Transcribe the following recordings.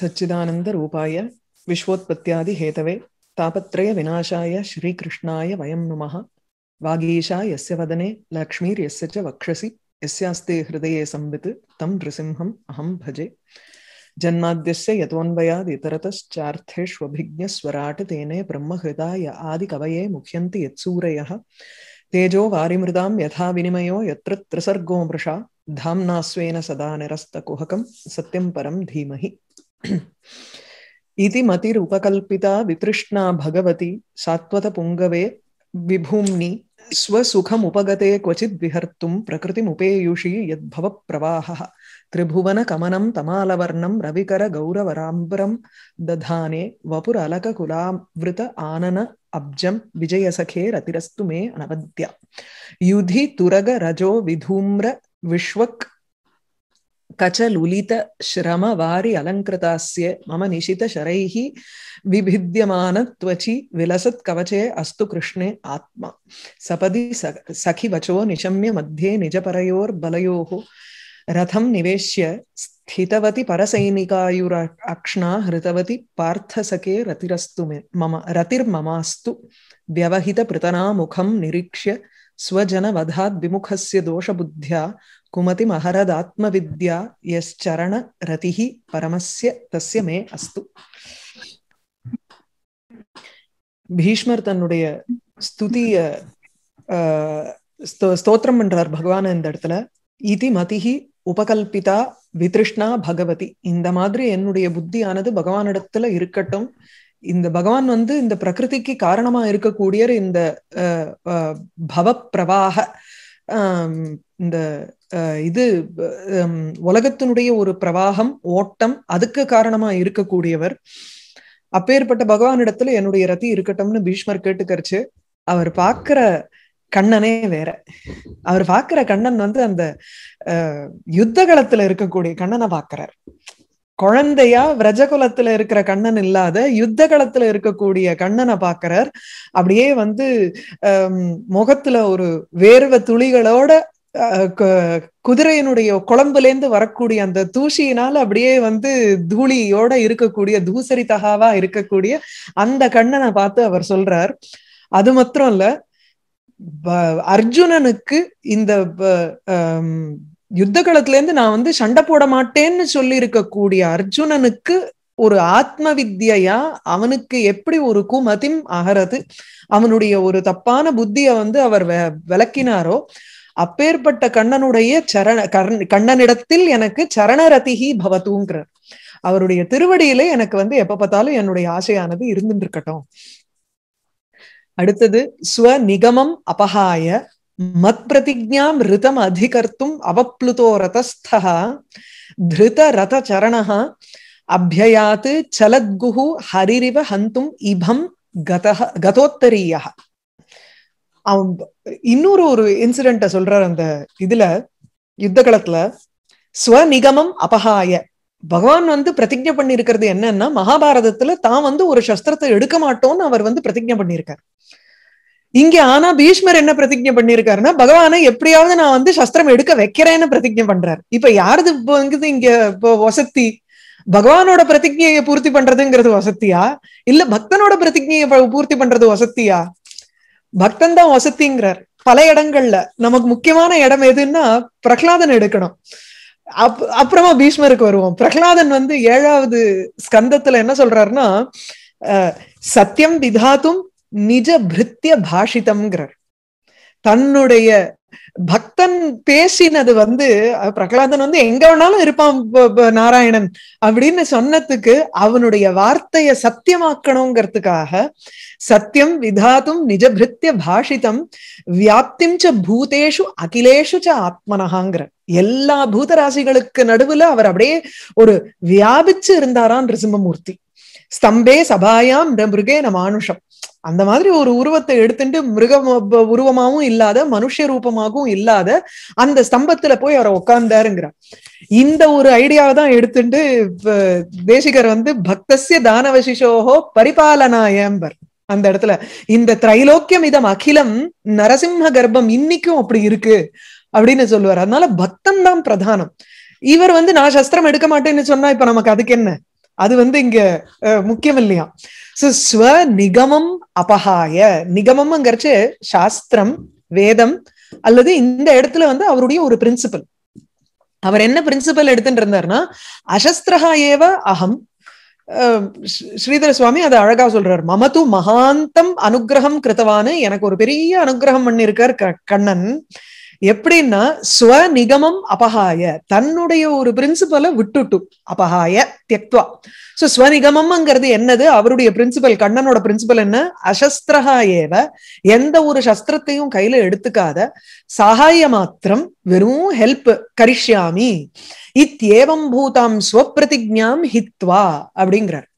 सच्चिदानंद रूपाय विश्वोत्पत्त्यादि Hathaway तापत्रय विनाशाय श्रीकृष्णाय वयम नुमः वागीशा यस्य वदने यस्य च वक्षसि यस्यास्ते हृदये संवित् तं नृसिंहम् अहम् भजे जन्माद्यस्य यतोऽन्वयादितरतश्चार्थेष्वभिज्ञस्वराट् तेने ब्रह्महृदाय आदिकवये मुह्यन्ति यत्सूरयः तेजो वारिमृदां यथा विनिमयो यत्र त्रिसर्गो मृषा धाम्नास्वेन सदा निरस्तकुहकं सत्यं परं धीमहि इति मतिरुपकल्पिता वितृष्णा भगवती सात्वतपुङ्गवे विभूम्नि स्वसुखमुपगते क्वचिद् विहर्तुं प्रकृतिमुपेयुषी यद्भवप्रवाहः त्रिभुवनकमनं तमालवर्णं रविकरगौरवराम्बरं दधाने वपुरलककुलावृत आनन अब्जं विजयसखे रतिरस्तु मे अनवद्य युधि तुरग रजो विधूम्र विश्वक् कचलुलितश्रमवारि अलङ्कृतास्य मम निशितशरैः विभिद्यमानत्वचि कवचे अस्तु कृष्णे आत्मा सपदि सखि वचो निशम्य मध्ये निजपरयोर्बलयोः रथं निवेश्य स्थितवती परसैनिकायुरा अक्ष्णा हृतवती पार्थसखे रतिरस्तु मे मम रतिर्ममास्तु व्यवहितपृतनामुखं निरीक्ष्य ஸ்வஜன வதாத் விமுகசிய தோஷ புத்தியா குமதி மகரதாத்ம வித்யா சரண ரதிஹி பரமஸ்ய தஸ்ய மே அஸ்து பீஷ்மர் தன்னுடைய ஸ்துதிய ஸ்தோத்திரம் பண்றார் பகவான இந்த இடத்துல இதி மதிஹி உபகல்பிதா விதிருஷ்ணா பகவதி இந்த மாதிரி என்னுடைய புத்தியானது பகவானிடத்துல இருக்கட்டும் இந்த பகவான் வந்து இந்த பிரகிருதிக்கு காரணமா இருக்கக்கூடிய இந்த பவ பிரவாக இந்த இது உலகத்தினுடைய ஒரு பிரவாகம் ஓட்டம் அதுக்கு காரணமா இருக்கக்கூடியவர் அப்பேற்பட்ட பகவானிடத்துல என்னுடைய ரத்தி இருக்கட்டும்னு பீஷ்மர் கேட்டுக்கரிச்சு அவர் பார்க்கிற கண்ணனே வேற அவர் பார்க்கிற கண்ணன் வந்து அந்த யுத்த களத்துல இருக்கக்கூடிய கண்ணனை பாக்குறார் குழந்தையா விரஜகுலத்துல இருக்கிற கண்ணன் இல்லாத யுத்த களத்துல இருக்கக்கூடிய கண்ணனை பாக்குறார் அப்படியே வந்து முகத்துல ஒரு வேர்வை துளிகளோட குதிரையினுடைய குழம்புலேருந்து வரக்கூடிய அந்த தூசியினால அப்படியே வந்து தூளியோட இருக்கக்கூடிய தூசரி தகாவா இருக்கக்கூடிய அந்த கண்ணனை பார்த்து அவர் சொல்றார் அது மாத்திரம் இல்ல அர்ஜுனனுக்கு இந்த யுத்த காலத்துல இருந்து நான் வந்து சண்டை போட மாட்டேன்னு சொல்லி இருக்கக்கூடிய அர்ஜுனனுக்கு ஒரு ஆத்ம வித்தியா அவனுக்கு எப்படி ஒரு குமதிம் அகரது அவனுடைய ஒரு தப்பான புத்திய வந்து அவர் விளக்கினாரோ அப்பேற்பட்ட கண்ணனுடைய சரண கண்ணனிடத்தில் எனக்கு சரணரதிகி பவத்துங்கிறார் அவருடைய திருவடியிலே எனக்கு வந்து எப்ப பார்த்தாலும் என்னுடைய ஆசையானது இருந்துட்டு இருக்கட்டும் அடுத்தது ஸ்வ நிகமம் அபகாய மத் மத்பிரதிஜாம் ரிதம் அதிகர்த்தும் அவப்ளுதோ ரதஸ்தா திருத ரத சரணா அபியயாத் சலத்குஹு ஹரிரிவ ஹந்தும் இபம் கத கதோத்தரீயா இன்னொரு ஒரு இன்சிடென்ட சொல்றார் அந்த இதுல யுத்த காலத்துல ஸ்வநிகமம் அபஹாய பகவான் வந்து பிரதிஜை பண்ணிருக்கிறது என்னன்னா மகாபாரதத்துல தான் வந்து ஒரு சஸ்திரத்தை எடுக்க மாட்டோம்னு அவர் வந்து பிரதிஜை பண்ணியிருக்கார் இங்க ஆனா பீஷ்மர் என்ன பிரதிஜை பண்ணிருக்காருன்னா பகவான எப்படியாவது நான் வந்து சஸ்திரம் எடுக்க வைக்கிறேன்னு பிரதிஜை பண்றாரு இப்ப யாருது இங்க இப்போ வசத்தி பகவானோட பிரதிஜையை பூர்த்தி பண்றதுங்கிறது வசத்தியா இல்ல பக்தனோட பிரதிஜையை பூர்த்தி பண்றது வசத்தியா பக்தன் தான் வசத்திங்கிறார் பல இடங்கள்ல நமக்கு முக்கியமான இடம் எதுன்னா பிரகலாதன் எடுக்கணும் அப் அப்புறமா பீஷ்மருக்கு வருவோம் பிரகலாதன் வந்து ஏழாவது ஸ்கந்தத்துல என்ன சொல்றாருன்னா சத்தியம் விதாத்தும் நிஜ பிருத்திய பாஷிதம்ங்கிறார் தன்னுடைய பக்தன் பேசினது வந்து பிரகலாதன் வந்து எங்க வேணாலும் இருப்பான் நாராயணன் அப்படின்னு சொன்னதுக்கு அவனுடைய வார்த்தைய சத்தியமாக்கணுங்கிறதுக்காக சத்தியம் விதாத்தும் நிஜபிருத்திய பாஷிதம் வியாப்திம் ச பூதேஷு அகிலேஷு ச ஆத்மனகாங்கிற எல்லா பூதராசிகளுக்கு நடுவுல அவர் அப்படியே ஒரு வியாபிச்சு இருந்தாரான் ரிசிம்மமூர்த்தி ஸ்தம்பே சபாயாம் மிருகேன மானுஷம் அந்த மாதிரி ஒரு உருவத்தை எடுத்துட்டு மிருக உருவமாவும் இல்லாத மனுஷ ரூபமாகவும் இல்லாத அந்த ஸ்தம்பத்துல போய் அவரை உட்கார்ந்தாருங்கிறார் இந்த ஒரு ஐடியாவை தான் எடுத்துட்டு தேசிகர் வந்து பக்தசிய தானவசிஷோஹோ பரிபாலனாயம்பர் அந்த இடத்துல இந்த திரைலோக்கியம் இதம் அகிலம் நரசிம்ம கர்ப்பம் இன்னைக்கும் அப்படி இருக்கு அப்படின்னு சொல்லுவார் அதனால பக்தம் தான் பிரதானம் இவர் வந்து நான் சஸ்திரம் எடுக்க மாட்டேன்னு சொன்னா இப்ப நமக்கு அதுக்கு என்ன அது வந்து இங்க முக்கியம் இல்லையா சோ ஸ்வ நிகமம் அபகாய நிகமம்ங்கிறச்சு சாஸ்திரம் வேதம் அல்லது இந்த இடத்துல வந்து அவருடைய ஒரு பிரின்சிபல் அவர் என்ன பிரின்சிபல் எடுத்துட்டு இருந்தாருன்னா அசஸ்திரஹா ஏவ அகம் ஸ்ரீதர சுவாமி அதை அழகா சொல்றாரு மமது மகாந்தம் அனுகிரகம் கிருத்தவான்னு எனக்கு ஒரு பெரிய அனுகிரகம் பண்ணிருக்கார் கண்ணன் எப்படின்னா ஸ்வநிகமம் அபகாய தன்னுடைய ஒரு பிரின்சிபலை விட்டுட்டும் அபகாய தியக்துவா சோ ஸ்வநிகமம்ங்கிறது என்னது அவருடைய பிரின்சிபல் கண்ணனோட பிரின்சிபல் என்ன அசஸ்திரஹா ஏவ எந்த ஒரு சஸ்திரத்தையும் கையில எடுத்துக்காத சகாய மாத்திரம் வெறும் ஹெல்ப் கரிஷ்யாமி இத்தியேவம் பூதாம் ஸ்வப்பிரதிஜாம் ஹித்வா அப்படிங்கிறார்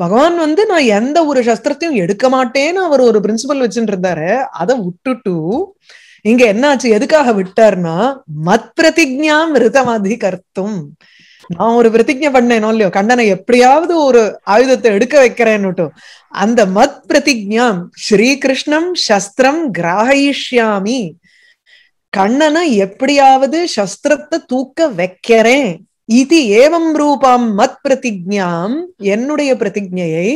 பகவான் வந்து நான் எந்த ஒரு சஸ்திரத்தையும் எடுக்க மாட்டேன்னு அவர் ஒரு பிரின்சிபல் வச்சுட்டு இருந்தாரு அதை விட்டுட்டு இங்க என்னாச்சு எதுக்காக விட்டார்னா மத் பிரதிஜா ரிதம் அதிகர்த்தும் நான் ஒரு பிரதிஜை பண்ணேனோ இல்லையோ கண்ணனை எப்படியாவது ஒரு ஆயுதத்தை எடுக்க வைக்கிறேன்னுட்டும் அந்த மத் பிரதிஜாம் ஸ்ரீகிருஷ்ணம் சஸ்திரம் கிராகிஷ்யாமி கண்ணனை எப்படியாவது சஸ்திரத்தை தூக்க வைக்கிறேன் இது ஏவம் ரூபாம் மத் பிரதிஜாம் என்னுடைய பிரதிஜையை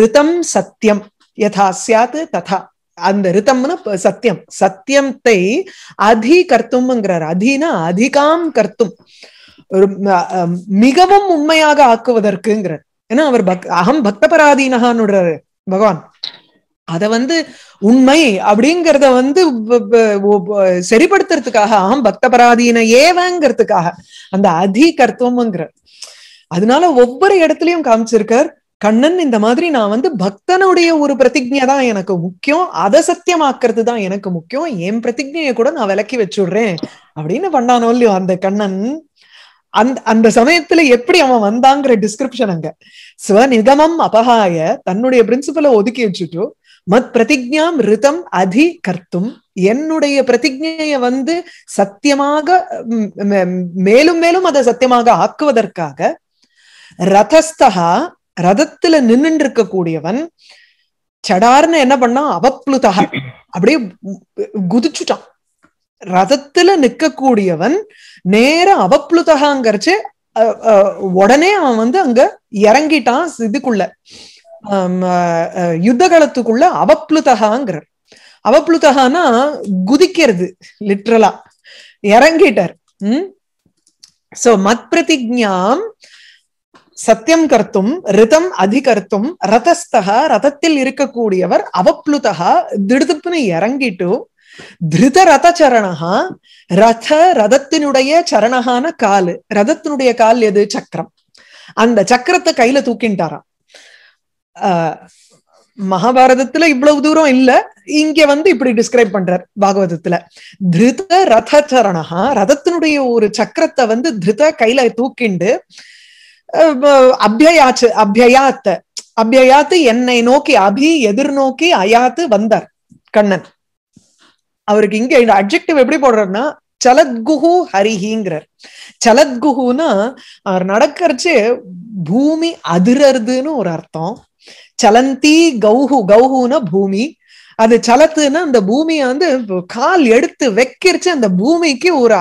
ரிதம் சத்தியம் யதா சியாத் ததா அந்த ரித்தம்னா சத்தியம் சத்தியத்தை அதி கர்த்தும்ங்கிறார் அதினா அதிகாம் கர்த்தும் மிகவும் உண்மையாக ஆக்குவதற்குங்கிறார் ஏன்னா அவர் பக் அகம் பக்தபராதீனகான்னு பகவான் அத வந்து உண்மை அப்படிங்கிறத வந்து சரிப்படுத்துறதுக்காக அகம் பக்தபராதீன ஏவங்கிறதுக்காக அந்த அதி கர்த்தம்ங்கிறார் அதனால ஒவ்வொரு இடத்துலயும் காமிச்சிருக்கார் கண்ணன் இந்த மாதிரி நான் வந்து பக்தனுடைய ஒரு பிரதிஜை தான் எனக்கு முக்கியம் அதை சத்தியமாக்குறது தான் எனக்கு முக்கியம் என் பிரதிஜையை கூட நான் விளக்கி வச்சுடுறேன் அப்படின்னு பண்ணானோ இல்லையோ அந்த கண்ணன் அந்த அந்த சமயத்துல எப்படி அவன் வந்தாங்கிற டிஸ்கிரிப்ஷன் அங்க ஸ்வநிகமம் அபகாய தன்னுடைய பிரின்சிபலை ஒதுக்கி வச்சுட்டு மத் பிரதிஜாம் ரிதம் அதி கர்த்தும் என்னுடைய பிரதிஜையை வந்து சத்தியமாக மேலும் மேலும் அதை சத்தியமாக ஆக்குவதற்காக ரதஸ்தகா ரதத்துல நின்னுட்டு இருக்கக்கூடியவன் சடார்னு என்ன பண்ணான் அவப்ளுதாக அப்படியே குதிச்சுட்டான் ரதத்துல நிக்கக்கூடியவன் நேர அவப்ளுதகாங்கிறச்சு உடனே அவன் வந்து அங்க இறங்கிட்டான் இதுக்குள்ள யுத்த காலத்துக்குள்ள அவப்ளுதகாங்கிறார் அவப்ளுதகானா குதிக்கிறது லிட்ரலா இறங்கிட்டார் உம் சோ மத் பிரதிஜாம் சத்தியம் கர்த்தும் ரிதம் அதிகர்த்தும் ரதஸ்தக ரதத்தில் இருக்கக்கூடியவர் அவப்ளுதகா திடுதுப்புன்னு இறங்கிட்டு திருத ரத சரணகா ரத ரதத்தினுடைய சரணகான காலு ரதத்தினுடைய கால் எது சக்கரம் அந்த சக்கரத்தை கையில தூக்கின்ட்டாராம் மகாபாரதத்துல இவ்வளவு தூரம் இல்ல இங்க வந்து இப்படி டிஸ்கிரைப் பண்றார் பாகவதத்துல திருத ரத சரணகா ரதத்தினுடைய ஒரு சக்கரத்தை வந்து திருத கையில தூக்கிண்டு அபியாச்சு அபியாத்த அபியாத்து என்னை நோக்கி அபி எதிர்நோக்கி அயாத்து வந்தார் கண்ணன் அவருக்கு இங்க இந்த அப்ஜெக்டிவ் எப்படி போடுறாருன்னா சலத்குஹு ஹரிஹிங்கிறார் சலத்குஹுன்னா அவர் நடக்கிறச்சு பூமி அதிரறதுன்னு ஒரு அர்த்தம் சலந்தி கௌஹு கௌஹுனா பூமி அது சலத்துன்னா அந்த பூமியை வந்து கால் எடுத்து வைக்கிறச்சு அந்த பூமிக்கு ஒரு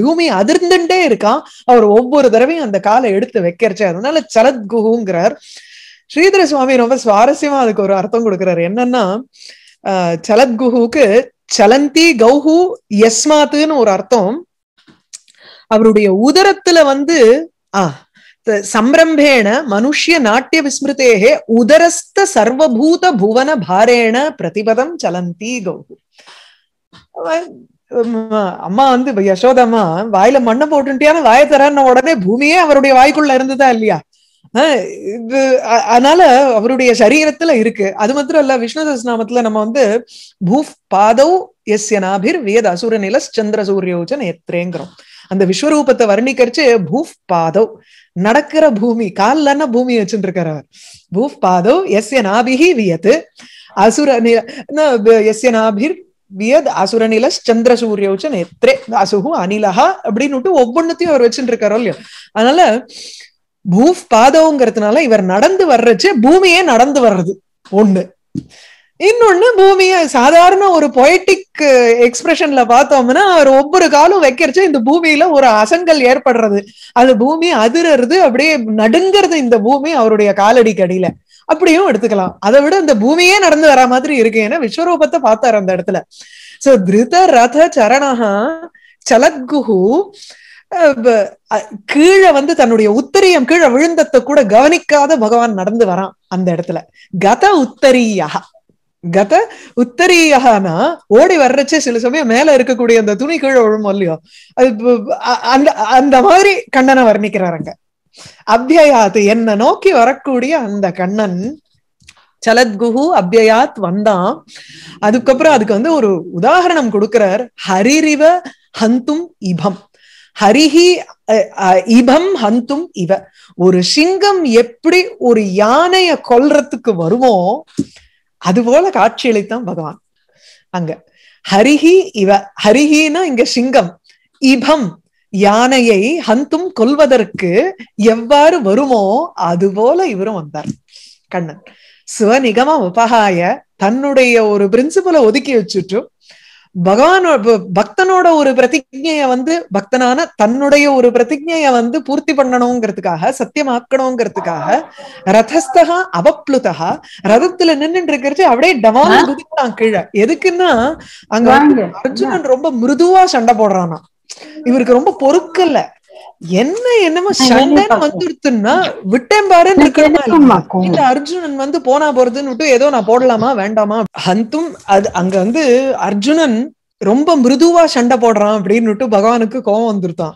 பூமி அதிர்ந்துட்டே இருக்கான் அவர் ஒவ்வொரு தடவையும் அந்த காலை எடுத்து வைக்கிறச்சு அதனால சலத் குஹுங்கிறார் ஸ்ரீதர சுவாமி ரொம்ப சுவாரஸ்யமா அதுக்கு ஒரு அர்த்தம் கொடுக்கிறாரு என்னன்னா சலத் குஹுக்கு சலந்தி கௌஹு எஸ்மாத்துன்னு ஒரு அர்த்தம் அவருடைய உதரத்துல வந்து ஆஹ் సంరంభేణ மனுஷிய நாட்டிய విస్మృతే உதரஸ்த சர்வபூத புவன பாரேண பிரதிபதம் சலந்தி கௌகு அம்மா வந்து யசோதம்மா வாயில மண்ணை போட்டுட்டியான வாய தரான உடனே பூமியே அவருடைய வாய்க்குள்ள இருந்ததா இல்லையா அதனால அவருடைய சரீரத்துல இருக்கு அது மாத்திரம் இல்ல விஷ்ணு சஸ்நாமத்துல நம்ம வந்து பூ பாதவ் எஸ் நாபிர் வேத அசுர நில சந்திர சூரியோச்ச நேத்திரேங்கிறோம் அந்த விஸ்வரூபத்தை வர்ணிக்கரிச்சு பூஃப் பாதவ் நடக்கிற பூமி கால்லன்னா பூமி வச்சுட்டு அவர் பூஃப் பாதவ் எஸ்ய நாபிகி வியத்து அசுர எஸ்ய நாபிர் வியத் அசுரநில சந்திர சூரிய உச்ச நேத்ரே அசுகு அனிலஹா அப்படின்னுட்டு ஒவ்வொன்னத்தையும் அவர் வச்சுட்டு இருக்காரோ இல்லையோ அதனால பூஃப் பாதவங்கிறதுனால இவர் நடந்து வர்றச்சு பூமியே நடந்து வர்றது ஒண்ணு இன்னொன்னு பூமிய சாதாரண ஒரு பொயட்டிக் எக்ஸ்பிரஷன்ல பார்த்தோம்னா அவர் ஒவ்வொரு காலும் வைக்கிறச்சு இந்த பூமியில ஒரு அசங்கல் ஏற்படுறது அது பூமி அதிரறது அப்படியே நடுங்கிறது இந்த பூமி அவருடைய காலடி கடியில அப்படியும் எடுத்துக்கலாம் அதை விட இந்த பூமியே நடந்து வரா மாதிரி இருக்கு ஏன்னா விஸ்வரூபத்தை பார்த்தாரு அந்த இடத்துல சோ திருத ரத சரணஹா சலக்குஹு கீழே வந்து தன்னுடைய உத்தரியம் கீழே விழுந்தத்தை கூட கவனிக்காத பகவான் நடந்து வரான் அந்த இடத்துல கத உத்தரியா கத உத்தரியானா ஓடி வர்றச்சே சில சமயம் மேல இருக்கக்கூடிய அந்த துணி கீழே விழும் இல்லையோ அது அந்த அந்த மாதிரி கண்ணனை வர்ணிக்கிறாருங்க அபியயாத் என்ன நோக்கி வரக்கூடிய அந்த கண்ணன் சலத்குஹு அபியயாத் வந்தான் அதுக்கப்புறம் அதுக்கு வந்து ஒரு உதாரணம் கொடுக்கிறார் ஹரிரிவ ஹந்தும் இபம் ஹரிஹி இபம் ஹந்தும் இவ ஒரு சிங்கம் எப்படி ஒரு யானைய கொல்றதுக்கு வருவோம் அதுபோல காட்சியளித்தான் பகவான் அங்க ஹரிஹி இவ ஹரிஹினா இங்க சிங்கம் இபம் யானையை ஹந்தும் கொல்வதற்கு எவ்வாறு வருமோ அதுபோல இவரும் வந்தார் கண்ணன் சிவநிகமம் உபகாய தன்னுடைய ஒரு பிரின்சிபலை ஒதுக்கி வச்சுட்டும் பகவானோ பக்தனோட ஒரு பிரதிஜைய வந்து பக்தனான தன்னுடைய ஒரு பிரதிஜைய வந்து பூர்த்தி பண்ணணுங்கிறதுக்காக சத்தியமாக்கணுங்கிறதுக்காக ரதஸ்தகா அவப்ளுதா ரதத்துல நின்று இருக்கிறச்சு அப்படியே டவான் குதிக்கிறான் கீழே எதுக்குன்னா அங்க அர்ஜுனன் ரொம்ப மிருதுவா சண்டை போடுறானா இவருக்கு ரொம்ப பொறுக்கல்ல என்ன என்னமோ சண்டன் வந்துருத்துன்னா விட்டேன் பாருன்னு இருக்கணுமா இந்த அர்ஜுனன் வந்து போனா போறதுன்னு விட்டு ஏதோ நான் போடலாமா வேண்டாமா ஹந்தும் அது அங்க வந்து அர்ஜுனன் ரொம்ப மிருதுவா சண்டை போடுறான் அப்படின்னு விட்டு பகவானுக்கு கோவம் வந்துருத்தான்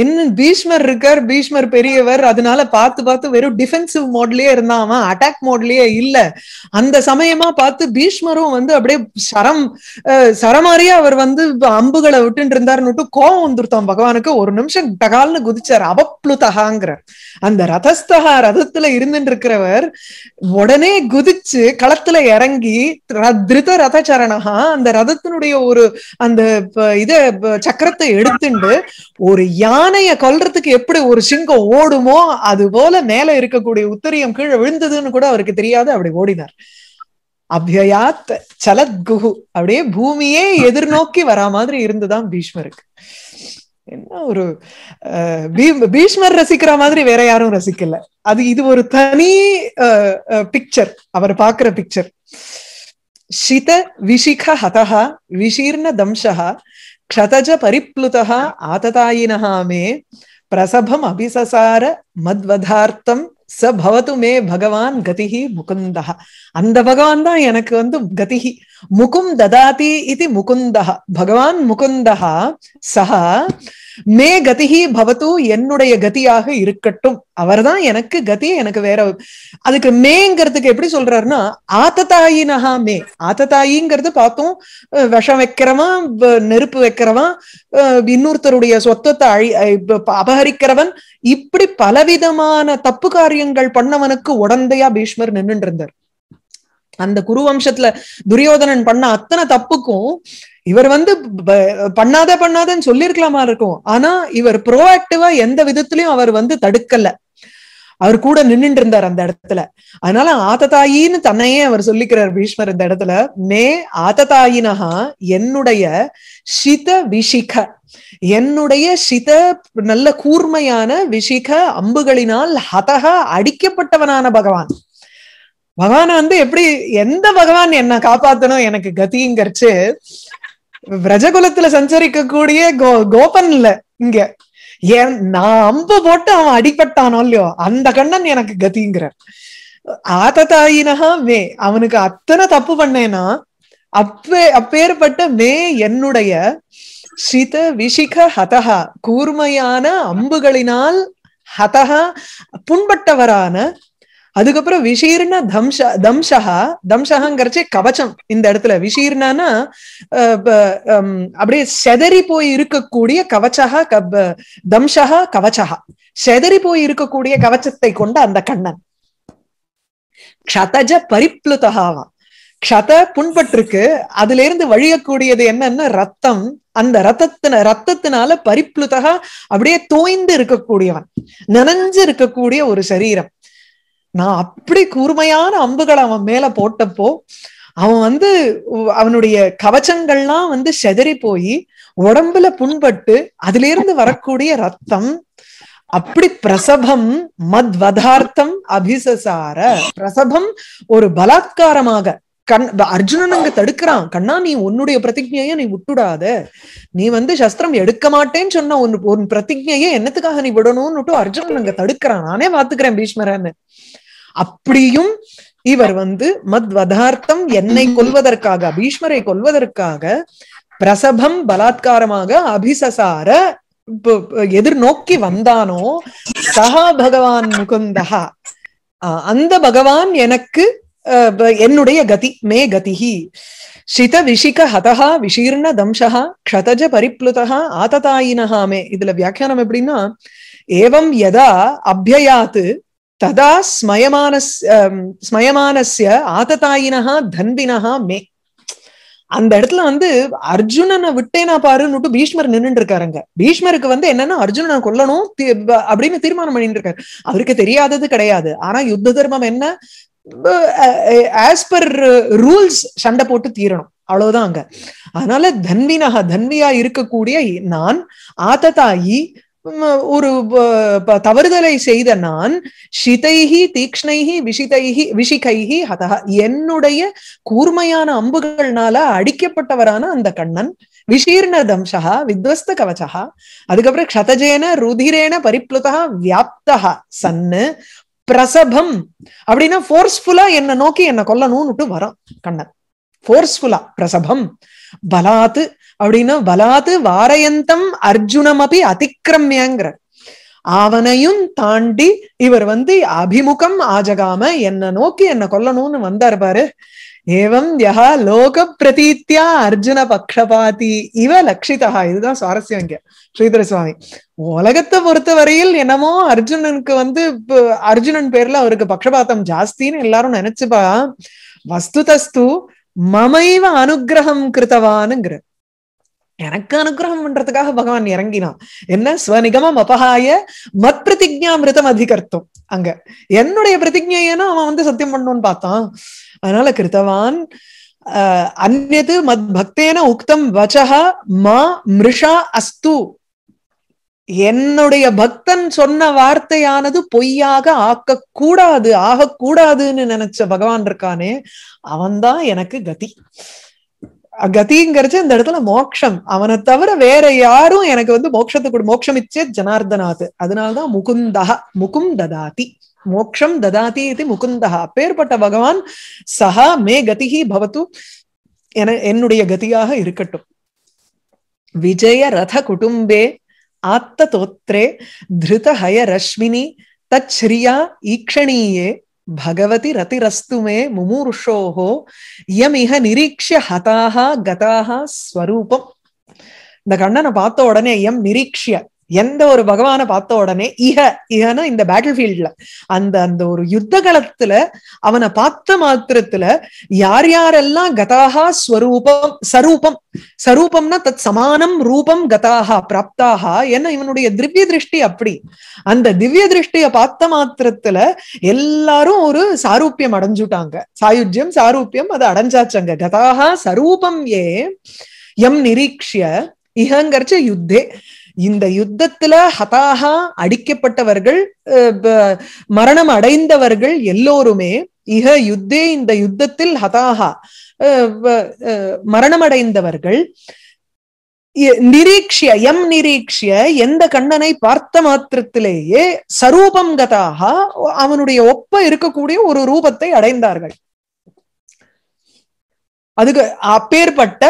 என்ன பீஷ்மர் இருக்கார் பீஷ்மர் பெரியவர் அதனால பார்த்து பார்த்து வெறும் டிஃபென்சிவ் மோட்லயே இருந்தான் அவன் அட்டாக் மோட்லயே இல்ல அந்த சமயமா பார்த்து பீஷ்மரும் வந்து அப்படியே சரம் சரமாரியா அவர் வந்து அம்புகளை விட்டுட்டு இருந்தாருன்னு கோவம் வந்துருத்தான் பகவானுக்கு ஒரு நிமிஷம் டகால்னு குதிச்சார் அவப்ளுதகாங்கிற அந்த ரதஸ்தகா ரதத்துல இருந்துட்டு இருக்கிறவர் உடனே குதிச்சு களத்துல இறங்கி திருத சரணகா அந்த ரதத்தினுடைய ஒரு அந்த இத சக்கரத்தை எடுத்துண்டு ஒரு யானைய கொல்றதுக்கு எப்படி ஒரு சிங்கம் ஓடுமோ அது போல மேல இருக்கக்கூடிய உத்தரியம் கீழே விழுந்ததுன்னு கூட அவருக்கு தெரியாது அப்படி ஓடினார் அபியாத் சலத் அப்படியே பூமியே எதிர்நோக்கி வரா மாதிரி இருந்துதான் பீஷ்மருக்கு என்ன ஒரு பீஷ்மர் ரசிக்கிற மாதிரி வேற யாரும் ரசிக்கல அது இது ஒரு தனி பிக்சர் அவர் பாக்குற பிக்சர் ஷித விஷிக ஹதஹா விஷீர்ண தம்சஹா க்ஷதஜ பரிப்ளுதா ஆததாயினஹா மே பிரசபம் அபிசசார மத்வதார்த்தம் ச பவத்து மே பகவான் கதிஹி முகுந்தா அந்த பகவான் தான் எனக்கு வந்து கதிஹி முகும் ததாதி இது முகுந்தா பகவான் முகுந்தா சஹா மே கதிகி பவத்து என்னுடைய கதியாக இருக்கட்டும் அவர்தான் எனக்கு கதி எனக்கு வேற அதுக்கு மேங்கிறதுக்கு எப்படி சொல்றாருன்னா ஆத்ததாயினஹா மே தாயிங்கிறது பார்த்தோம் விஷம் வைக்கிறவன் நெருப்பு வைக்கிறவன் இன்னொருத்தருடைய சொத்தத்தை அழி அபகரிக்கிறவன் இப்படி பலவிதமான தப்பு காரியங்கள் பண்ணவனுக்கு உடந்தையா பீஷ்மர் நின்றுட்டு இருந்தார் அந்த குரு வம்சத்துல துரியோதனன் பண்ண அத்தனை தப்புக்கும் இவர் வந்து பண்ணாத பண்ணாதன்னு சொல்லியிருக்கலாமா இருக்கும் ஆனா இவர் ப்ரோஆக்டிவா எந்த விதத்திலயும் அவர் வந்து தடுக்கல அவர் கூட நின்றுட்டு இருந்தார் அந்த இடத்துல அதனால ஆத்ததாயின்னு தன்னையே அவர் சொல்லிக்கிறார் பீஷ்மர் இந்த இடத்துல மே ஆத்ததாயினஹா என்னுடைய சித விஷிக என்னுடைய சித நல்ல கூர்மையான விஷிக அம்புகளினால் ஹதக அடிக்கப்பட்டவனான பகவான் பகவான் வந்து எப்படி எந்த பகவான் என்ன காப்பாத்தணும் எனக்கு கதிங்கிறச்சு பிரஜகுலத்துல சஞ்சரிக்கக்கூடிய கோ கோபன் இல்ல இங்க ஏன் நான் அம்பு போட்டு அவன் அடிபட்டானோ இல்லையோ அந்த கண்ணன் எனக்கு ஆத்த ஆததாயினகா மே அவனுக்கு அத்தனை தப்பு பண்ணேன்னா அப்பே அப்பேற்பட்ட மே என்னுடைய சித விஷிக ஹதஹா கூர்மையான அம்புகளினால் ஹதஹா புண்பட்டவரான அதுக்கப்புறம் விஷீர்னா தம்ச தம்ஷா தம்ஷாங்கிறச்சே கவச்சம் இந்த இடத்துல விஷீர்னானா அப்படியே செதறி போய் இருக்கக்கூடிய கவச்சா கப் தம்ஷா கவச்சா செதறி போய் இருக்கக்கூடிய கவச்சத்தை கொண்ட அந்த கண்ணன் க்ஷதஜ பரிப்ளுதாவா க்ஷத புண்பட்டிருக்கு அதுல இருந்து வழியக்கூடியது என்னன்னா ரத்தம் அந்த ரத்தத்தின ரத்தத்தினால பரிப்ளுதகா அப்படியே தோய்ந்து இருக்கக்கூடியவன் நனைஞ்சு இருக்கக்கூடிய ஒரு சரீரம் நான் அப்படி கூர்மையான அம்புகளை அவன் மேல போட்டப்போ அவன் வந்து அவனுடைய கவச்சங்கள்லாம் வந்து செதறி போய் உடம்புல புண்பட்டு அதுல இருந்து வரக்கூடிய ரத்தம் அப்படி பிரசபம் மத்வதார்த்தம் அபிசசார பிரசபம் ஒரு பலாத்காரமாக கண் அர்ஜுனன் அங்க தடுக்கிறான் கண்ணா நீ உன்னுடைய பிரதிஜையை நீ விட்டுடாத நீ வந்து சஸ்திரம் எடுக்க மாட்டேன்னு சொன்ன உன் உன் பிரதிஜையை என்னத்துக்காக நீ விடணும்னுட்டு அர்ஜுனன் அங்க தடுக்கிறான் நானே பாத்துக்கிறேன் பீஷ்மரன்னு அப்படியும் இவர் வந்து மத்வதார்த்தம் என்னை கொல்வதற்காக பீஷ்மரை கொல்வதற்காக பிரசபம் பலாத்காரமாக அபிசசார எதிர்நோக்கி வந்தானோ சஹா பகவான் முகுந்தகா அந்த பகவான் எனக்கு என்னுடைய கதி மே கதிஹி ஷித விஷிக ஹதஹா விஷீர்ண தம்சஹா க்ஷதஜ பரிப்ளுதா ஆததாயினஹா மே இதுல வியாக்கியானம் எப்படின்னா ஏவம் எதா அபியாத்து ததா ஸ்மயமானஸ் ஸ்மயமானஸ்ய ஆததாயினஹா தன்பினஹா மே அந்த இடத்துல வந்து அர்ஜுனனை விட்டேனா பாருன்னுட்டு பீஷ்மர் நின்றுட்டு இருக்காருங்க பீஷ்மருக்கு வந்து என்னன்னா அர்ஜுனனை கொல்லணும் அப்படின்னு தீர்மானம் பண்ணிட்டு இருக்காரு அவருக்கு தெரியாதது கிடையாது ஆனா யுத்த தர்மம் என்ன பர் ரூல்ஸ் சண்டை போட்டு தீரணும் அவ்வளவுதான் அங்க அதனால தன்வினகா தன்வியா இருக்கக்கூடிய நான் ஆததாயி ஒரு தவறுதலை செய்த நான் ஷிதைஹி தீக்ஷ்ணைஹி விஷிதைஹி விஷிகைஹி அதா என்னுடைய கூர்மையான அம்புகள்னால அடிக்கப்பட்டவரான அந்த கண்ணன் விஷீர்ண தம்சா வித்வஸ்த கவச்சா அதுக்கப்புறம் க்ஷதஜேன ருதிரேன பரிப்ளுதா வியாப்தா சன்னு பிரசபம் அப்படின்னா போர்ஸ்ஃபுல்லா என்ன நோக்கி என்னை கொல்லணும்னுட்டு வரும் கண்ணன் போர்ஸ்ஃபுல்லா பிரசபம் பலாத்து அப்படின்னா வலாது வாரயந்தம் அர்ஜுனம் அப்படி அதிக்கிரமியங்கிறார் அவனையும் தாண்டி இவர் வந்து அபிமுகம் ஆஜகாம என்ன நோக்கி என்ன கொல்லணும்னு வந்தார் பாரு ஏவம் யா லோக பிரதீத்தியா அர்ஜுன பக்ஷபாதி இவ லட்சிதா இதுதான் சுவாரஸ்யம் இங்க ஸ்ரீதர சுவாமி உலகத்தை பொறுத்த வரையில் என்னமோ அர்ஜுனனுக்கு வந்து அர்ஜுனன் பேர்ல அவருக்கு பக்ஷபாத்தம் ஜாஸ்தின்னு எல்லாரும் நினைச்சுப்பா வஸ்து தஸ்து மமைவ அனுகிரகம் கிருத்தவானுங்கிற எனக்கு அனுகிரகம் பண்றதுக்காக பகவான் இறங்கினான் என்ன ஸ்வநிகமம் அபகாய மத் பிரதிஜாமிருதம் அதிகர்த்தம் அங்க என்னுடைய பிரதிஜையனும் அவன் வந்து சத்தியம் பண்ணுன்னு பார்த்தான் அதனால கிருத்தவான் அஹ் அந்நது மத் பக்தேன உக்தம் வச்சகா மா மிருஷா அஸ்து என்னுடைய பக்தன் சொன்ன வார்த்தையானது பொய்யாக ஆக்கக்கூடாது ஆகக்கூடாதுன்னு நினைச்ச பகவான் இருக்கானே அவன்தான் எனக்கு கதி கதிங்கிறச்சு இந்த இடத்துல மோக்ஷம் அவனை தவிர வேற யாரும் எனக்கு வந்து மோட்சத்தை கொடு மோக்ஷமிச்சே ஜனார்தனாத் அதனால்தான் முகுந்தா முகும் ததாதி மோக்ஷம் ததாதி இது முகுந்தா அப்பேற்பட்ட பகவான் சஹா மே கதிகி பவத்து என என்னுடைய கதியாக இருக்கட்டும் விஜய ரத குடும்பே ஆத்த தோத்ரே ஹய ரஷ்மினி தச்ரியா ஈக்ஷணீயே भगवती रतिरस्तु मे मुमूर्षो इह निरीक्ष्य हताः गताः स्वरूपம் இந்த கண்ணனை பார்த்த உடனே எம் நிரீக்ஷிய எந்த ஒரு பகவான பார்த்த உடனே இஹ இகனா இந்த பேட்டில் ஃபீல்ட்ல அந்த அந்த ஒரு யுத்த காலத்துல அவனை பார்த்த மாத்திரத்துல யார் யாரெல்லாம் கதாகா ஸ்வரூபம் சரூபம் சரூபம்னா தத் சமானம் ரூபம் கதாகா பிராப்தாகா ஏன்னா இவனுடைய திவ்ய திருஷ்டி அப்படி அந்த திவ்ய திருஷ்டிய பார்த்த மாத்திரத்துல எல்லாரும் ஒரு சாரூபியம் அடைஞ்சுட்டாங்க சாயுஜ்யம் சாரூபியம் அதை அடைஞ்சாச்சாங்க கதாகா சரூபம் ஏ எம் நிரீக்ஷிய இஹங்கரிச்ச யுத்தே இந்த யுத்தத்துல ஹதாகா அடிக்கப்பட்டவர்கள் மரணம் அடைந்தவர்கள் எல்லோருமே இக யுத்தே இந்த யுத்தத்தில் ஹதாகா அடைந்தவர்கள் நிரீக்ஷிய எம் நிரீக்ஷிய எந்த கண்ணனை பார்த்த மாத்திரத்திலேயே சரூபம் கதாக அவனுடைய ஒப்ப இருக்கக்கூடிய ஒரு ரூபத்தை அடைந்தார்கள் அதுக்கு அப்பேற்பட்ட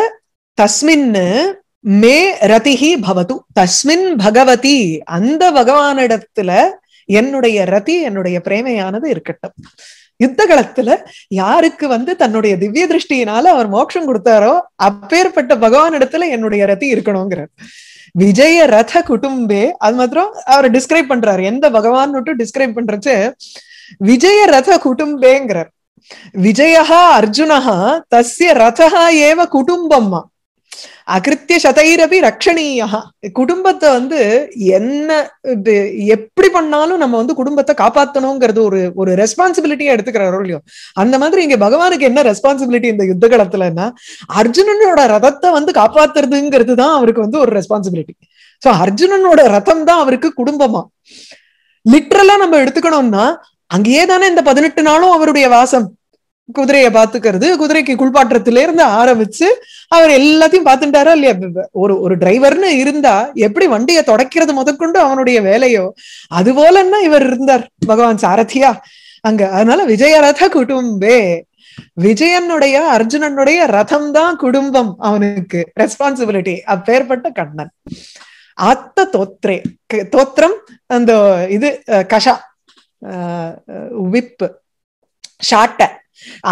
தஸ்மின்னு மே ரதிஹி பவது தஸ்மின் பகவதி அந்த பகவானிடத்துல என்னுடைய ரதி என்னுடைய பிரேமையானது இருக்கட்டும் யுத்த காலத்துல யாருக்கு வந்து தன்னுடைய திவ்ய திருஷ்டியினால அவர் மோட்சம் கொடுத்தாரோ அப்பேற்பட்ட இடத்துல என்னுடைய ரதி இருக்கணுங்கிறார் விஜய ரத குடும்பே அது மாத்திரம் அவர் டிஸ்கிரைப் பண்றாரு எந்த பகவான் மட்டும் டிஸ்கிரைப் பண்றச்சு விஜய ரத குடும்பேங்கிறார் விஜயா அர்ஜுனஹா தஸ்ய ரதஹா ஏவ குடும்பம்மா அகிருத்திய சதைரவி ரக்ஷணீயா குடும்பத்தை வந்து என்ன எப்படி பண்ணாலும் நம்ம வந்து குடும்பத்தை காப்பாத்தணுங்கிறது ஒரு ஒரு ரெஸ்பான்சிபிலிட்டியா எடுத்துக்கிறாரோ இல்லையோ அந்த மாதிரி இங்க பகவானுக்கு என்ன ரெஸ்பான்சிபிலிட்டி இந்த யுத்த காலத்துலன்னா அர்ஜுனனோட ரதத்தை வந்து காப்பாத்துறதுங்கிறது தான் அவருக்கு வந்து ஒரு ரெஸ்பான்சிபிலிட்டி சோ அர்ஜுனனோட ரதம் தான் அவருக்கு குடும்பமா லிட்ரலா நம்ம எடுத்துக்கணும்னா அங்கேயே தானே இந்த பதினெட்டு நாளும் அவருடைய வாசம் குதிரையை பாத்துக்கிறது குதிரைக்கு குள்பாற்றத்துல இருந்து ஆரம்பிச்சு அவர் எல்லாத்தையும் பாத்துட்டாரா இல்லையா ஒரு ஒரு டிரைவர்னு இருந்தா எப்படி வண்டியை தொடக்கிறது முதற்கொண்டு அவனுடைய வேலையோ அது போலன்னா இவர் இருந்தார் பகவான் சாரதியா அங்க அதனால விஜயரத குடும்பே விஜயனுடைய அர்ஜுனனுடைய ரதம் தான் குடும்பம் அவனுக்கு ரெஸ்பான்சிபிலிட்டி அப்பேற்பட்ட கண்ணன் ஆத்த தோத்ரே தோத்திரம் அந்த இது கஷா விப்பு ஷாட்ட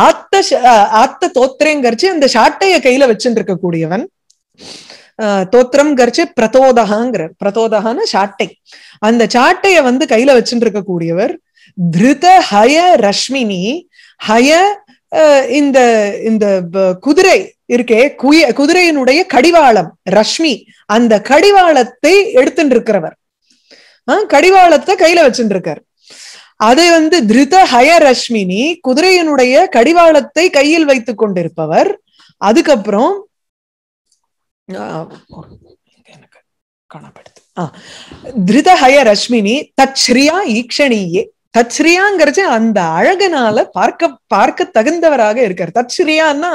ஆத்த ஆத்த தோத்திரங்கரிச்சு அந்த ஷாட்டைய கையில வச்சுட்டு இருக்கக்கூடியவன் தோத்திரம் கரிச்சு பிரதோதகாங்கிற பிரதோதகான சாட்டை அந்த சாட்டைய வந்து கையில வச்சுட்டு இருக்கக்கூடியவர் திருத ஹய ரஷ்மினி ஹய இந்த இந்த குதிரை இருக்கே குய குதிரையினுடைய கடிவாளம் ரஷ்மி அந்த கடிவாளத்தை எடுத்துட்டு இருக்கிறவர் ஆஹ் கடிவாளத்தை கையில வச்சுட்டு அதை வந்து திருத ஹய ரஷ்மினி குதிரையினுடைய கடிவாளத்தை கையில் வைத்துக் கொண்டிருப்பவர் அதுக்கப்புறம் காணப்படுது திருத ஹய ரஷ்மினி தச்ரியா ஈக்ஷணியே தச்ரியாங்கிறது அந்த அழகுனால பார்க்க பார்க்க தகுந்தவராக இருக்கார் தச்ரியான்னா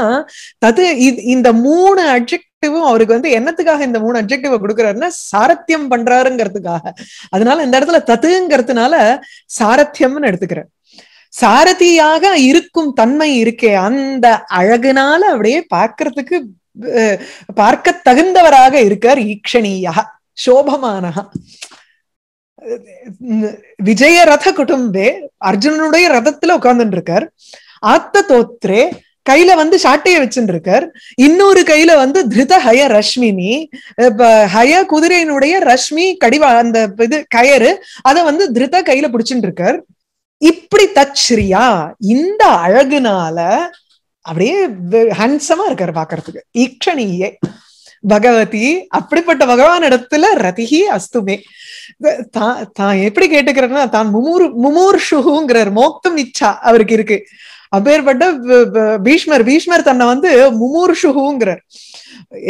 தது இந்த மூணு அட்ஜெக்ட் அப்ஜெக்டிவும் அவருக்கு வந்து என்னத்துக்காக இந்த மூணு அப்ஜெக்டிவ கொடுக்குறாருன்னா சாரத்தியம் பண்றாருங்கிறதுக்காக அதனால இந்த இடத்துல தத்துங்கிறதுனால சாரத்தியம்னு எடுத்துக்கிறேன் சாரதியாக இருக்கும் தன்மை இருக்கே அந்த அழகுனால அப்படியே பார்க்கறதுக்கு பார்க்க தகுந்தவராக இருக்கார் ஈக்ஷணியா சோபமான விஜய ரத குடும்பே அர்ஜுனனுடைய ரதத்துல உட்கார்ந்துட்டு இருக்கார் ஆத்த தோத்ரே கையில வந்து சாட்டைய வச்சுருக்கார் இன்னொரு கையில வந்து திருத ஹய ரஷ்மினி ஹய குதிரையினுடைய ரஷ்மி கடிவா அந்த இது கயரு அதை வந்து திருத கையில பிடிச்சுருக்கார் இப்படி தச்ரியா இந்த அழகுனால அப்படியே ஹன்சமா இருக்காரு பாக்குறதுக்கு ஈக்ஷணியே பகவதி அப்படிப்பட்ட பகவான் இடத்துல ரதிகி அஸ்துமே தான் தான் எப்படி கேட்டுக்கிறேன்னா தான் முமூர் முமூர்ஷுகுங்கிறார் மோக்தம் இச்சா அவருக்கு இருக்கு அப்பேற்பட்ட பீஷ்மர் பீஷ்மர் தன்னை வந்து முமூர்ஷுகுங்கிறார்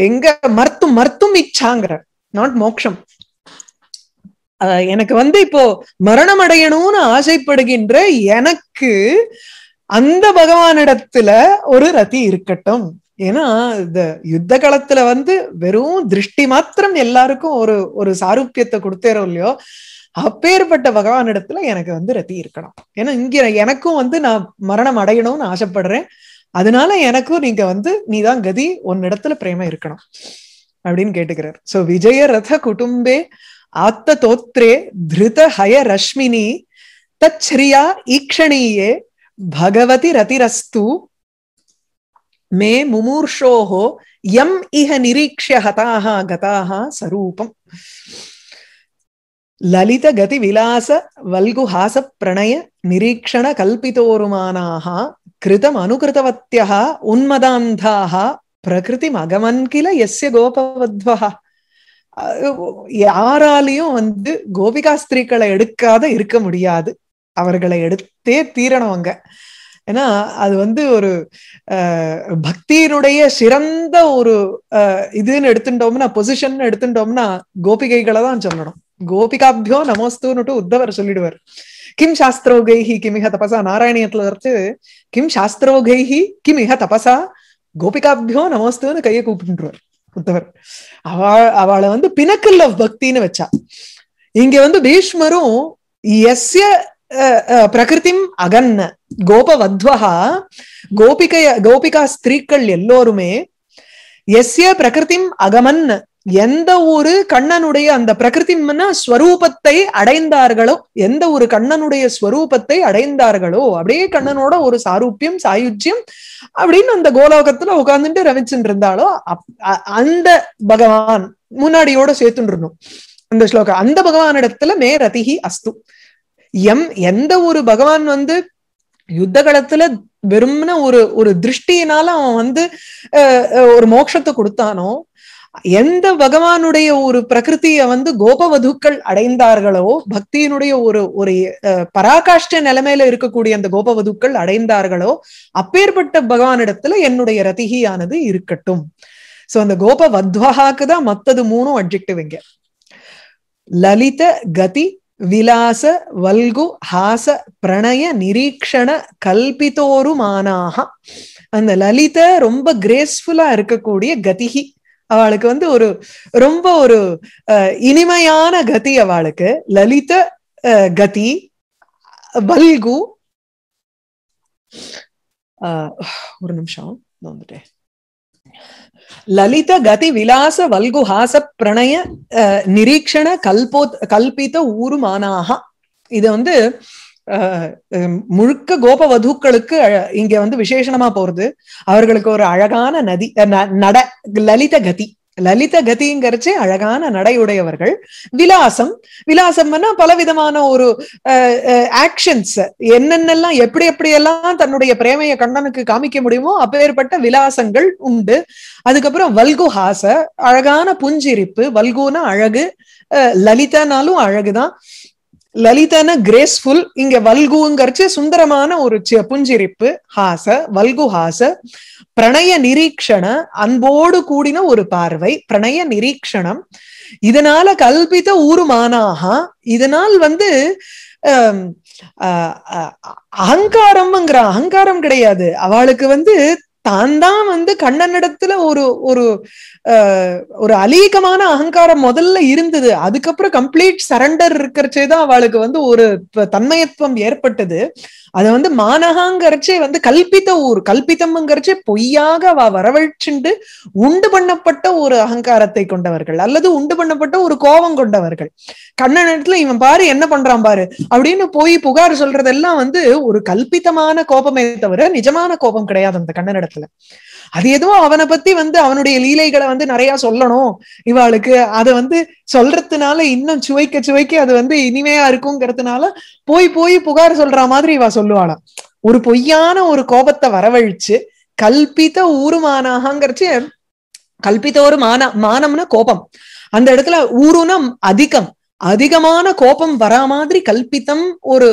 எங்க மர்த்தும் மர்த்தும் இச்சாங்கிறார் நாட் மோக்ஷம் எனக்கு வந்து இப்போ மரணம் அடையணும்னு ஆசைப்படுகின்ற எனக்கு அந்த பகவானிடத்துல ஒரு ரதி இருக்கட்டும் ஏன்னா இந்த யுத்த காலத்துல வந்து வெறும் திருஷ்டி மாத்திரம் எல்லாருக்கும் ஒரு ஒரு சாரூப்பியத்தை கொடுத்தேரோ இல்லையோ அப்பேற்பட்ட இடத்துல எனக்கு வந்து ரத்தி இருக்கணும் ஏன்னா இங்க எனக்கும் வந்து நான் மரணம் அடையணும்னு ஆசைப்படுறேன் அதனால எனக்கும் நீங்க வந்து நீதான் கதி உன்னிடத்துல பிரேம இருக்கணும் அப்படின்னு கேட்டுக்கிறார் சோ விஜய ரத குடும்பே ஆத்த தோத்ரே திருத ஹய ரஷ்மினி தச்சரியா ஈக்ஷணீயே பகவதி ரதிரஸ்து மே முமூர்ஷோஹோ எம் இஹ நிரீக்ஷ ஹதாக கதாக சரூபம் லலித கதி விலாச வல்குஹாச பிரணய நிரீக்ஷண கல்பித்தோருமானாக கிருதம் அனுகிருத்தவத்தியா உன்மதாந்தாக பிரகிருதி மகமன் கில எஸ்ய கோபவத்வா யாராலையும் வந்து கோபிகா ஸ்திரீக்களை எடுக்காத இருக்க முடியாது அவர்களை எடுத்தே தீரணும் அங்க ஏன்னா அது வந்து ஒரு பக்தியினுடைய சிறந்த ஒரு இதுன்னு எடுத்துட்டோம்னா பொசிஷன் எடுத்துட்டோம்னா கோபிகைகளை தான் சொல்லணும் கோபிகாபியோ நமோஸ்துன்னுட்டு உத்தவர் சொல்லிடுவார் கிம் சாஸ்திரோகைஹி கிமிக தபசா நாராயணியத்துல இருந்து கிம் சாஸ்திரோகைஹி கிமிக தபசா கோபிகாபியோ நமோஸ்துன்னு கையை கூப்பிட்டுருவார் உத்தவர் அவ அவளை வந்து பினக்கல் ஆஃப் பக்தின்னு வச்சா இங்க வந்து பீஷ்மரும் எஸ்ய பிரகிருதிம் அகன் கோபவத்வகா கோபிகைய கோபிகா ஸ்திரீக்கள் எல்லோருமே எஸ்ய பிரகிருதிம் அகமன் எந்த ஒரு கண்ணனுடைய அந்த பிரகிருதி ஸ்வரூபத்தை அடைந்தார்களோ எந்த ஒரு கண்ணனுடைய ஸ்வரூபத்தை அடைந்தார்களோ அப்படியே கண்ணனோட ஒரு சாரூபியம் சாயுஜ்யம் அப்படின்னு அந்த கோலோகத்துல உட்கார்ந்துட்டு ரவிச்சுட்டு இருந்தாலோ அந்த பகவான் முன்னாடியோட சேர்த்துட்டு இருந்தோம் அந்த ஸ்லோகம் அந்த பகவானிடத்துல மே ரதிகி அஸ்து எம் எந்த ஒரு பகவான் வந்து யுத்த காலத்துல வெறும்ன ஒரு ஒரு திருஷ்டினால அவன் வந்து ஒரு மோட்சத்தை கொடுத்தானோ எந்த பகவானுடைய ஒரு பிரகிருத்திய வந்து கோபவதுக்கள் அடைந்தார்களோ பக்தியினுடைய ஒரு ஒரு பராகாஷ்ட நிலைமையில இருக்கக்கூடிய அந்த கோபவதுக்கள் அடைந்தார்களோ அப்பேற்பட்ட பகவானிடத்துல என்னுடைய ரத்திகியானது இருக்கட்டும் சோ அந்த கோப தான் மத்தது மூணும் அப்ஜெக்டிவ் இங்க லலித கதி விலாச வல்கு ஹாச பிரணய நிரீக்ஷண கல்பித்தோருமானாக அந்த லலித ரொம்ப கிரேஸ்ஃபுல்லா இருக்கக்கூடிய கதிகி அவளுக்கு வந்து ஒரு ரொம்ப ஒரு இனிமையான கதி அவளுக்கு லலித கதி வல்கு ஒரு நிமிஷம் வந்துட்டேன் லலித கதி விலாச வல்குஹாச பிரணய நிரீக்ஷண கல்போ கல்பித்த ஊருமானாக இது வந்து முழுக்க கோபவதுக்களுக்கு இங்க வந்து விசேஷணமா போறது அவர்களுக்கு ஒரு அழகான நதி நட லலித கதி லலித கதிங்கிறச்சு அழகான நடையுடையவர்கள் விலாசம் விலாசம்னா பலவிதமான ஒரு ஆக்ஷன்ஸ் என்னென்னலாம் எப்படி எப்படியெல்லாம் தன்னுடைய பிரேமைய கண்ணனுக்கு காமிக்க முடியுமோ அப்பேற்பட்ட விலாசங்கள் உண்டு அதுக்கப்புறம் வல்குஹாச அழகான புஞ்சிரிப்பு வல்குனா அழகு லலிதானாலும் அழகுதான் லலிதன கிரேஸ்ஃபுல் இங்க வல்குங்கிறச்சு சுந்தரமான ஒரு புஞ்சிரிப்பு ஹாச வல்கு ஹாச பிரணய நிரீக்ஷண அன்போடு கூடின ஒரு பார்வை பிரணய நிரீக்ஷணம் இதனால கல்பித்த மானாகா இதனால் வந்து அஹ் அஹ் அஹங்காரம்ங்கிற அகங்காரம் கிடையாது அவளுக்கு வந்து தான் தான் வந்து கண்ணனிடத்துல ஒரு ஒரு ஒரு அலீகமான அகங்காரம் முதல்ல இருந்தது அதுக்கப்புறம் கம்ப்ளீட் சரண்டர் இருக்கிறச்சேதான் தான் அவளுக்கு வந்து ஒரு தன்மயத்துவம் ஏற்பட்டது அதை வந்து மானகாங்கிறச்சே வந்து கல்பித்த ஊர் கல்பித்தம்ங்கரைச்சே பொய்யாக அவ வரவழைச்சுண்டு உண்டு பண்ணப்பட்ட ஒரு அகங்காரத்தை கொண்டவர்கள் அல்லது உண்டு பண்ணப்பட்ட ஒரு கோபம் கொண்டவர்கள் கண்ணனிடத்துல இவன் பாரு என்ன பண்றான் பாரு அப்படின்னு போய் புகார் சொல்றதெல்லாம் வந்து ஒரு கல்பித்தமான கோபமே தவிர நிஜமான கோபம் கிடையாது அந்த கண்ணனிடத்துல இடத்துல அது எதுவும் அவனை பத்தி வந்து அவனுடைய லீலைகளை வந்து நிறைய சொல்லணும் இவாளுக்கு அதை வந்து சொல்றதுனால இன்னும் சுவைக்க சுவைக்க அது வந்து இனிமையா இருக்குங்கிறதுனால போய் போய் புகார் சொல்ற மாதிரி இவா சொல்லுவாளாம் ஒரு பொய்யான ஒரு கோபத்தை வரவழிச்சு கல்பித்த ஊருமானாகங்கிறச்சு கல்பித்த ஒரு மான மானம்னா கோபம் அந்த இடத்துல ஊருனா அதிகம் அதிகமான கோபம் வரா மாதிரி கல்பித்தம் ஒரு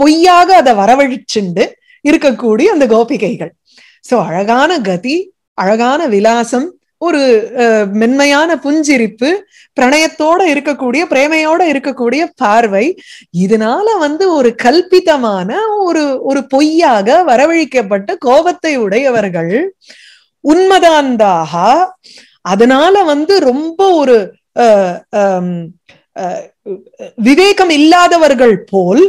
பொய்யாக அதை வரவழிச்சுண்டு இருக்கக்கூடிய அந்த கோபிகைகள் சோ அழகான கதி அழகான விலாசம் ஒரு மென்மையான புஞ்சிரிப்பு பிரணயத்தோட இருக்கக்கூடிய பிரேமையோட இருக்கக்கூடிய பார்வை இதனால வந்து ஒரு கல்பிதமான ஒரு ஒரு பொய்யாக வரவழிக்கப்பட்ட கோபத்தை உடையவர்கள் உண்மதாந்தாக அதனால வந்து ரொம்ப ஒரு விவேகம் இல்லாதவர்கள் போல்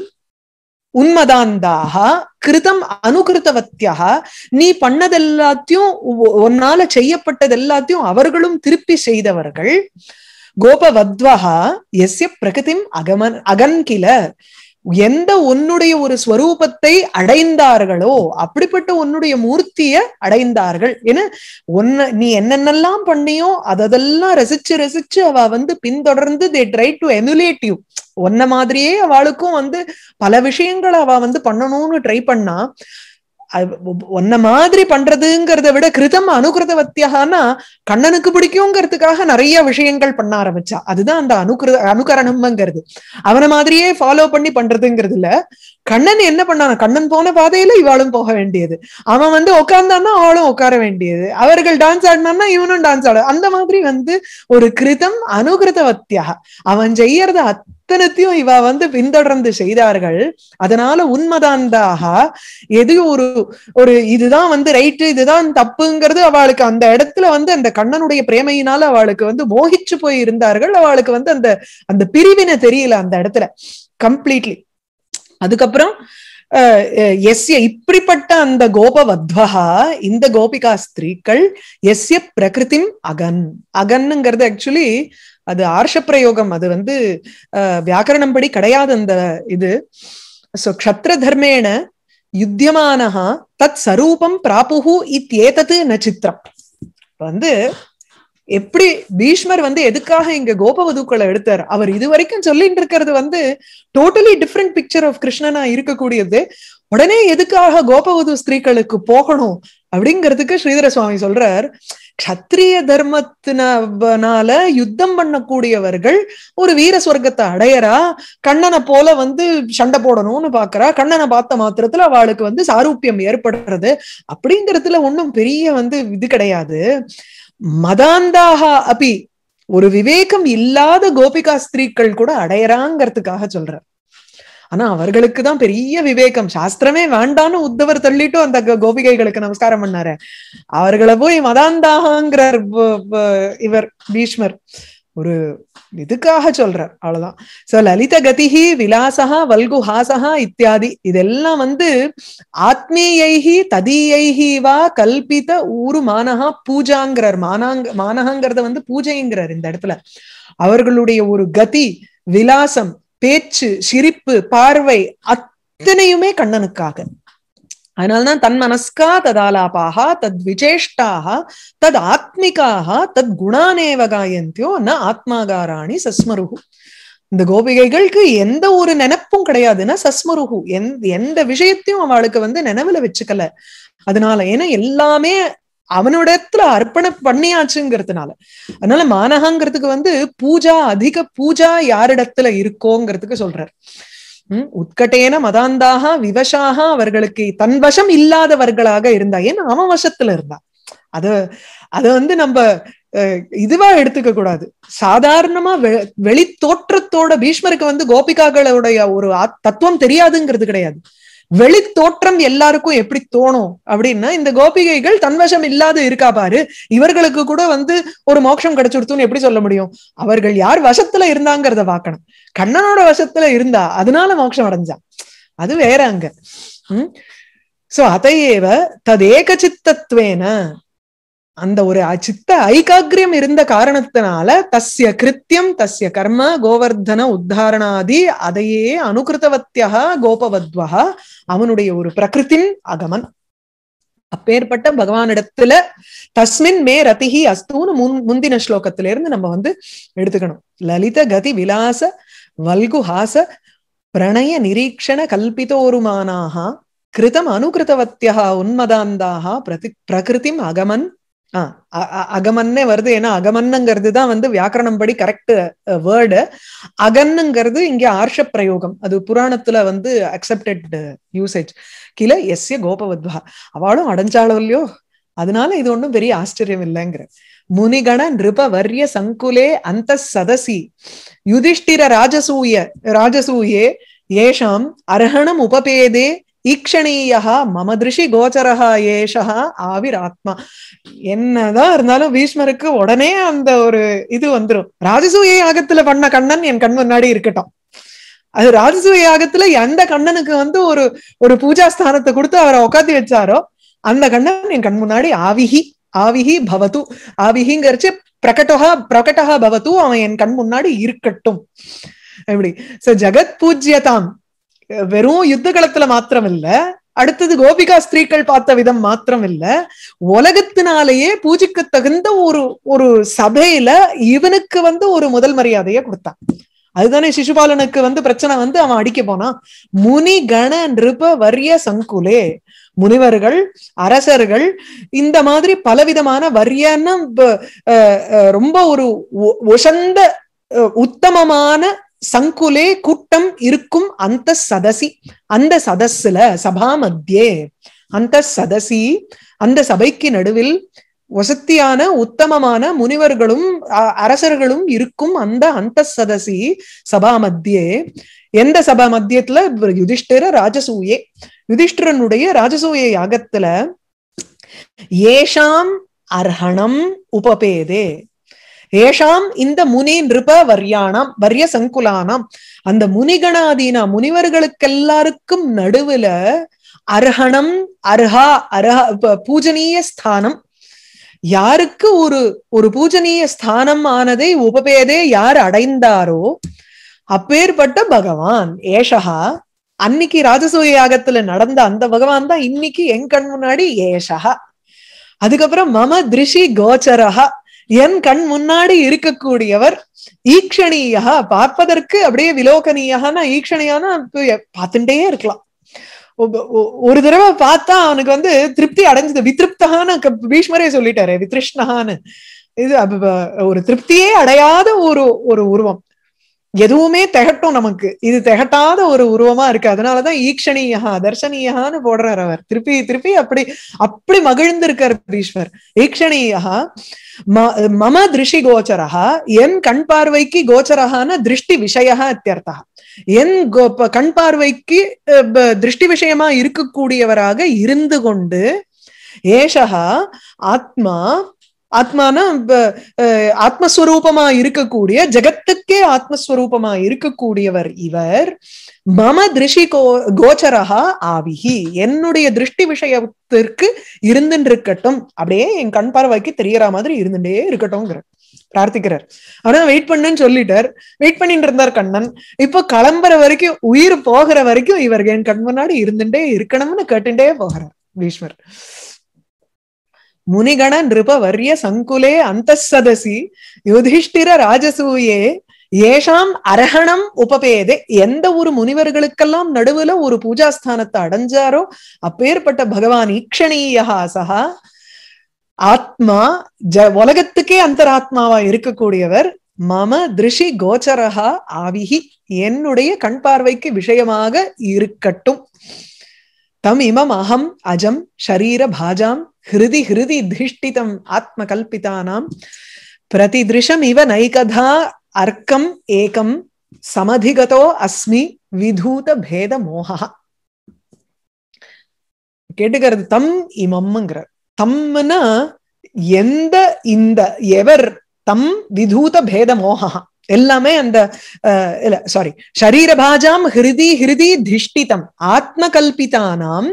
உன்மதாந்தாக கிருதம் அனுகிருத்தவத்தியாக நீ பண்ணதெல்லாத்தையும் உன்னால செய்யப்பட்டது எல்லாத்தையும் அவர்களும் திருப்பி செய்தவர்கள் கோபவத்வகா எஸ்ய பிரகதிம் அகமன் அகன் கில எந்த உன்னுடைய ஒரு ஸ்வரூபத்தை அடைந்தார்களோ அப்படிப்பட்ட உன்னுடைய மூர்த்திய அடைந்தார்கள் ஏன்னா ஒன்னு நீ என்னென்னலாம் பண்ணியோ அதெல்லாம் ரசிச்சு ரசிச்சு அவ வந்து பின்தொடர்ந்து they try to emulate you ஒன்ன மாதிரியே அவளுக்கும் வந்து பல விஷயங்களை அவ வந்து பண்ணணும்னு ட்ரை பண்ணா ஒன்ன மாதிரி பண்றதுங்கிறத விட கிருதம் அனுகிருதவத்தியாகனா கண்ணனுக்கு பிடிக்குங்கிறதுக்காக நிறைய விஷயங்கள் பண்ண ஆரம்பிச்சா அதுதான் அந்த அனுகிருத அனுகரணம்ங்கிறது அவனை மாதிரியே ஃபாலோ பண்ணி பண்றதுங்கிறது இல்ல கண்ணன் என்ன பண்ணான கண்ணன் போன பாதையில இவாளும் போக வேண்டியது அவன் வந்து உட்கார்ந்தான்னா அவளும் உட்கார வேண்டியது அவர்கள் டான்ஸ் ஆடினான்னா இவனும் டான்ஸ் ஆடு அந்த மாதிரி வந்து ஒரு கிருதம் அனுகிருதவத்தியாக அவன் செய்யறது அத்தனத்தையும் இவ வந்து பின்தொடர்ந்து செய்தார்கள் அதனால உண்மைதான்தாக எது ஒரு ஒரு இதுதான் வந்து ரைட்டு இதுதான் தப்புங்கிறது அவளுக்கு அந்த இடத்துல வந்து அந்த கண்ணனுடைய பிரேமையினால அவளுக்கு வந்து மோகிச்சு போய் இருந்தார்கள் அவளுக்கு வந்து அந்த அந்த பிரிவினை தெரியல அந்த இடத்துல கம்ப்ளீட்லி அதுக்கப்புறம் எஸ்ய இப்படிப்பட்ட அந்த கோபவத்வகா இந்த கோபிகா ஸ்திரீக்கள் எஸ்ய பிரகிருதி அகன் அகன்னுங்கிறது ஆக்சுவலி அது ஆர்ஷ பிரயோகம் அது வந்து வியாக்கரணம் படி கிடையாது அந்த இது சோ க்ஷத்ர தர்மேன யுத்தியமானஹா தத் சரூபம் பிராப்புஹு இத்தேதத்து ந சித்திரம் வந்து எப்படி பீஷ்மர் வந்து எதுக்காக இங்க கோபவதுக்களை எடுத்தார் அவர் இது வரைக்கும் சொல்லிட்டு இருக்கிறது வந்து டோட்டலி டிஃப்ரெண்ட் பிக்சர் ஆஃப் கிருஷ்ணனா இருக்கக்கூடியது உடனே எதுக்காக கோபவது ஸ்திரீகளுக்கு போகணும் அப்படிங்கிறதுக்கு ஸ்ரீதர சுவாமி சொல்றார் கத்திரிய தர்மத்தினால யுத்தம் பண்ணக்கூடியவர்கள் ஒரு வீர சொர்க்கத்தை அடையறா கண்ணனை போல வந்து சண்டை போடணும்னு பாக்குறா கண்ணனை பார்த்த மாத்திரத்துல அவளுக்கு வந்து சாரூப்பியம் ஏற்படுறது அப்படிங்கிறதுல ஒன்றும் பெரிய வந்து இது கிடையாது மதாந்தாக அபி ஒரு விவேகம் இல்லாத கோபிகா ஸ்திரீக்கள் கூட அடையறாங்கிறதுக்காக சொல்றேன் ஆனா அவர்களுக்கு தான் பெரிய விவேகம் சாஸ்திரமே வேண்டான்னு உத்தவர் தள்ளிட்டு அந்த கோபிகைகளுக்கு நமஸ்காரம் பண்ணாரு அவர்களை போய் மதாந்தாங்கிறார் இவர் பீஷ்மர் ஒரு இதுக்காக சொல்றார் அவ்வளவுதான் சோ லலித கதிஹி விலாசகா வல்குஹாசகா இத்தியாதி இதெல்லாம் வந்து ஆத்மீயைஹி ததீயைஹி வா கல்பித ஊரு மானகா பூஜாங்கிறார் மானாங்க மானகங்கிறத வந்து பூஜைங்கிறார் இந்த இடத்துல அவர்களுடைய ஒரு கதி விலாசம் பேச்சு சிரிப்பு பார்வை அத்தனையுமே கண்ணனுக்காக அதனால்தான் தன் மனஸ்கா ததாலாபாக தத் விஜேஷ்டாக தத் ஆத்மிகாக தத் குணானேவ காயந்தியோ ந ஆத்மாகாராணி சஸ்மருகு இந்த கோபிகைகளுக்கு எந்த ஒரு நினப்பும் கிடையாதுன்னா சஸ்மருகு எந்த எந்த விஷயத்தையும் அவளுக்கு வந்து நினைவுல வச்சுக்கல அதனால ஏன்னா எல்லாமே அவனோட இடத்துல அர்ப்பண பண்ணியாச்சுங்கிறதுனால அதனால மானகங்கிறதுக்கு வந்து பூஜா அதிக பூஜா யாரிடத்துல இருக்கோங்கிறதுக்கு சொல்றார் உம் உட்கட்டேன மதாந்தாக விவசாக அவர்களுக்கு தன் வசம் இல்லாதவர்களாக இருந்தா ஏன்னா அவன் வசத்துல இருந்தா அது அத வந்து நம்ம இதுவா எடுத்துக்க கூடாது சாதாரணமா வெளி தோற்றத்தோட பீஷ்மருக்கு வந்து கோபிகாக்களுடைய ஒரு தத்துவம் தெரியாதுங்கிறது கிடையாது வெளி தோற்றம் எல்லாருக்கும் எப்படி தோணும் அப்படின்னா இந்த கோபிகைகள் தன்வசம் இல்லாத இருக்கா பாரு இவர்களுக்கு கூட வந்து ஒரு மோட்சம் கிடைச்சுடுத்துன்னு எப்படி சொல்ல முடியும் அவர்கள் யார் வசத்துல இருந்தாங்கிறத பாக்கணும் கண்ணனோட வசத்துல இருந்தா அதனால மோட்சம் அடைஞ்சா அது வேற அங்க உம் சோ அதையேவ ததேக சித்தத்துவேன அந்த ஒரு அச்சித்த ஐகாக்கிரியம் இருந்த காரணத்தினால தஸ்ய கிருத்தியம் தஸ்ய கர்ம கோவர்தன உத்தாரணாதி அதையே அனுகிருத்தவத்தியா கோபவத்வா அவனுடைய ஒரு பிரகிருத்தின் அகமன் அப்பேற்பட்ட பகவானிடத்துல தஸ்மின் மே ரதிஹி அஸ்தூன்னு முன் முந்தின ஸ்லோகத்தில இருந்து நம்ம வந்து எடுத்துக்கணும் லலித கதி விலாச வல்குஹாச பிரணய நிரீக்ஷண கல்பித்தோருமானாக கிருதம் அனுகிருத்தவத்தியா உன்மதாந்தாக பிரதி பிரகிருதிம் அகமன் அகமன்னே வருது ஏன்னா அகமன்னுங்கிறது தான் வந்து வியாக்கரணம் படி கரெக்ட் வேர்டு அகன்னுங்கிறது இங்க ஆர்ஷ பிரயோகம் அது புராணத்துல வந்து அக்செப்டட் யூசேஜ் எஸ் எஸ்ய கோபவத்வா அவளும் அடைஞ்சாலும் இல்லையோ அதனால இது ஒன்றும் பெரிய ஆச்சரியம் இல்லைங்கிற முனிகண நிருப வர்ய சங்குலே அந்த சதசி யுதிஷ்டிர ராஜசூய ராஜசூயே ஏஷாம் அர்ஹணம் உபபேதே ஈக்ஷணீயா மம திருஷி கோச்சரஹா ஏஷா ஆவிர் ஆத்மா என்னதான் இருந்தாலும் பீஷ்மருக்கு உடனே அந்த ஒரு இது வந்துடும் ராஜசூய யாகத்துல பண்ண கண்ணன் என் கண் முன்னாடி இருக்கட்டும் அது ராஜசூய யாகத்துல எந்த கண்ணனுக்கு வந்து ஒரு ஒரு பூஜா ஸ்தானத்தை கொடுத்து அவரை உக்காத்தி வச்சாரோ அந்த கண்ணன் என் கண் முன்னாடி ஆவிஹி ஆவிஹி பவத்து ஆவிஹிங்கிறச்சு பிரகட்டகா பிரகட்டகா பவத்து அவன் என் கண் முன்னாடி இருக்கட்டும் எப்படி சோ ஜெகத் பூஜ்யதாம் வெறும் யுத்த களத்துல மாத்திரம் இல்ல அடுத்தது கோபிகா ஸ்திரீக்கள் பார்த்த விதம் மாத்திரம் இல்ல உலகத்தினாலேயே பூஜைக்கு தகுந்த ஒரு ஒரு சபையில இவனுக்கு வந்து ஒரு முதல் மரியாதையை கொடுத்தான் அதுதானே சிசுபாலனுக்கு வந்து பிரச்சனை வந்து அவன் அடிக்க போனான் முனி கண நிருப வரிய சங்குலே முனிவர்கள் அரசர்கள் இந்த மாதிரி பலவிதமான வரியன்னு ரொம்ப ஒரு உசந்த உத்தமமான சங்குலே கூட்டம் இருக்கும் அந்த சதசி அந்த சதஸ்ல சபா மத்தியே அந்த சதசி அந்த சபைக்கு நடுவில் வசத்தியான உத்தமமான முனிவர்களும் அரசர்களும் இருக்கும் அந்த அந்த சதசி சபா மத்தியே எந்த சபா மத்தியத்துல யுதிஷ்டிர ராஜசூயே யுதிஷ்டிரனுடைய ராஜசூய யாகத்துல ஏஷாம் அர்ஹணம் உபபேதே ஏஷாம் இந்த முனி நிருப வர்யானாம் வர்ய சங்குலானாம் அந்த முனிகணாதீனா முனிவர்களுக்கு எல்லாருக்கும் நடுவுல அர்ஹணம் அர்ஹா அர்ஹ பூஜனீய ஸ்தானம் யாருக்கு ஒரு ஒரு பூஜனீய ஸ்தானம் ஆனதை உபபேதே யார் அடைந்தாரோ அப்பேற்பட்ட பகவான் ஏஷகா அன்னைக்கு ராஜசூய யாகத்துல நடந்த அந்த பகவான் தான் இன்னைக்கு என் கண் முன்னாடி ஏஷகா அதுக்கப்புறம் மம திருஷி கோச்சரஹா என் கண் முன்னாடி இருக்கக்கூடியவர் ஈக்ஷணீயா பார்ப்பதற்கு அப்படியே விலோகனீயான்னா ஈக்ஷணியானா பார்த்துட்டே இருக்கலாம் ஒரு தடவை பார்த்தா அவனுக்கு வந்து திருப்தி அடைஞ்சது விதிருப்தகான்னு பீஷ்மரே சொல்லிட்டாரு வித்ருஷ்ணகான்னு இது ஒரு திருப்தியே அடையாத ஒரு ஒரு உருவம் எதுவுமே திகட்டும் நமக்கு இது திகட்டாத ஒரு உருவமா இருக்கு அதனாலதான் ஈக்ஷணியா தர்ஷனீயான்னு போடுறார் அவர் திருப்பி திருப்பி அப்படி அப்படி மகிழ்ந்திருக்கார் ஈஸ்வர் ஈக்ஷணியா மம திருஷி கோச்சரா என் கண் பார்வைக்கு கோச்சரகான திருஷ்டி விஷயா அத்தியர்த்தா என் கோ கண் பார்வைக்கு திருஷ்டி விஷயமா இருக்கக்கூடியவராக இருந்து கொண்டு ஏஷா ஆத்மா ஆத்மானா ஆத்மஸ்வரூபமா இருக்கக்கூடிய ஜெகத்துக்கே ஆத்மஸ்வரூபமா இருக்கக்கூடியவர் இவர் மம திருஷி கோ கோச்சரகா ஆவிகி என்னுடைய திருஷ்டி விஷயத்திற்கு இருக்கட்டும் அப்படியே என் கண் பார்வைக்கு தெரியற மாதிரி இருந்துட்டே இருக்கட்டும்ங்கிற பிரார்த்திக்கிறார் ஆனா வெயிட் பண்ணுன்னு சொல்லிட்டார் வெயிட் பண்ணிட்டு இருந்தார் கண்ணன் இப்ப கிளம்புற வரைக்கும் உயிர் போகிற வரைக்கும் இவர் என் கண் முன்னாடி இருந்துட்டே இருக்கணும்னு கேட்டுட்டே போகிறார் பீஷ்மர் முனிகண நிருபவர்ய சங்குலே அந்தசதசி யுதிஷ்டிர ராஜசூயே ஏஷாம் அரகணம் உபபேதே எந்த ஒரு முனிவர்களுக்கெல்லாம் நடுவுல ஒரு பூஜா ஸ்தானத்தை அடைஞ்சாரோ அப்பேற்பட்ட பகவான் ஈக்ஷணீயா சகா ஆத்மா ஜ உலகத்துக்கே அந்தராத்மாவா இருக்கக்கூடியவர் மம திருஷி கோச்சரகா ஆவிஹி என்னுடைய கண் பார்வைக்கு விஷயமாக இருக்கட்டும் தம் இமம் அகம் அஜம் ஷரீர பாஜாம் ஹிருதி ஹிருதி திஷ்டிதம் ஆத்மகல்பிதானாம் பிரதிதிருஷம் இவ நைகதா அர்க்கம் ஏகம் சமதிகதோ அஸ்மி விதூத பேத மோகா கேட்டுக்கிறது தம் இமம்ங்கிறார் தம்னா எந்த இந்த எவர் தம் விதூத பேத மோகா எல்லாமே அந்த இல்ல சாரி ஷரீரபாஜாம் ஹிருதி ஹிருதி திஷ்டிதம் ஆத்ம கல்பிதானாம்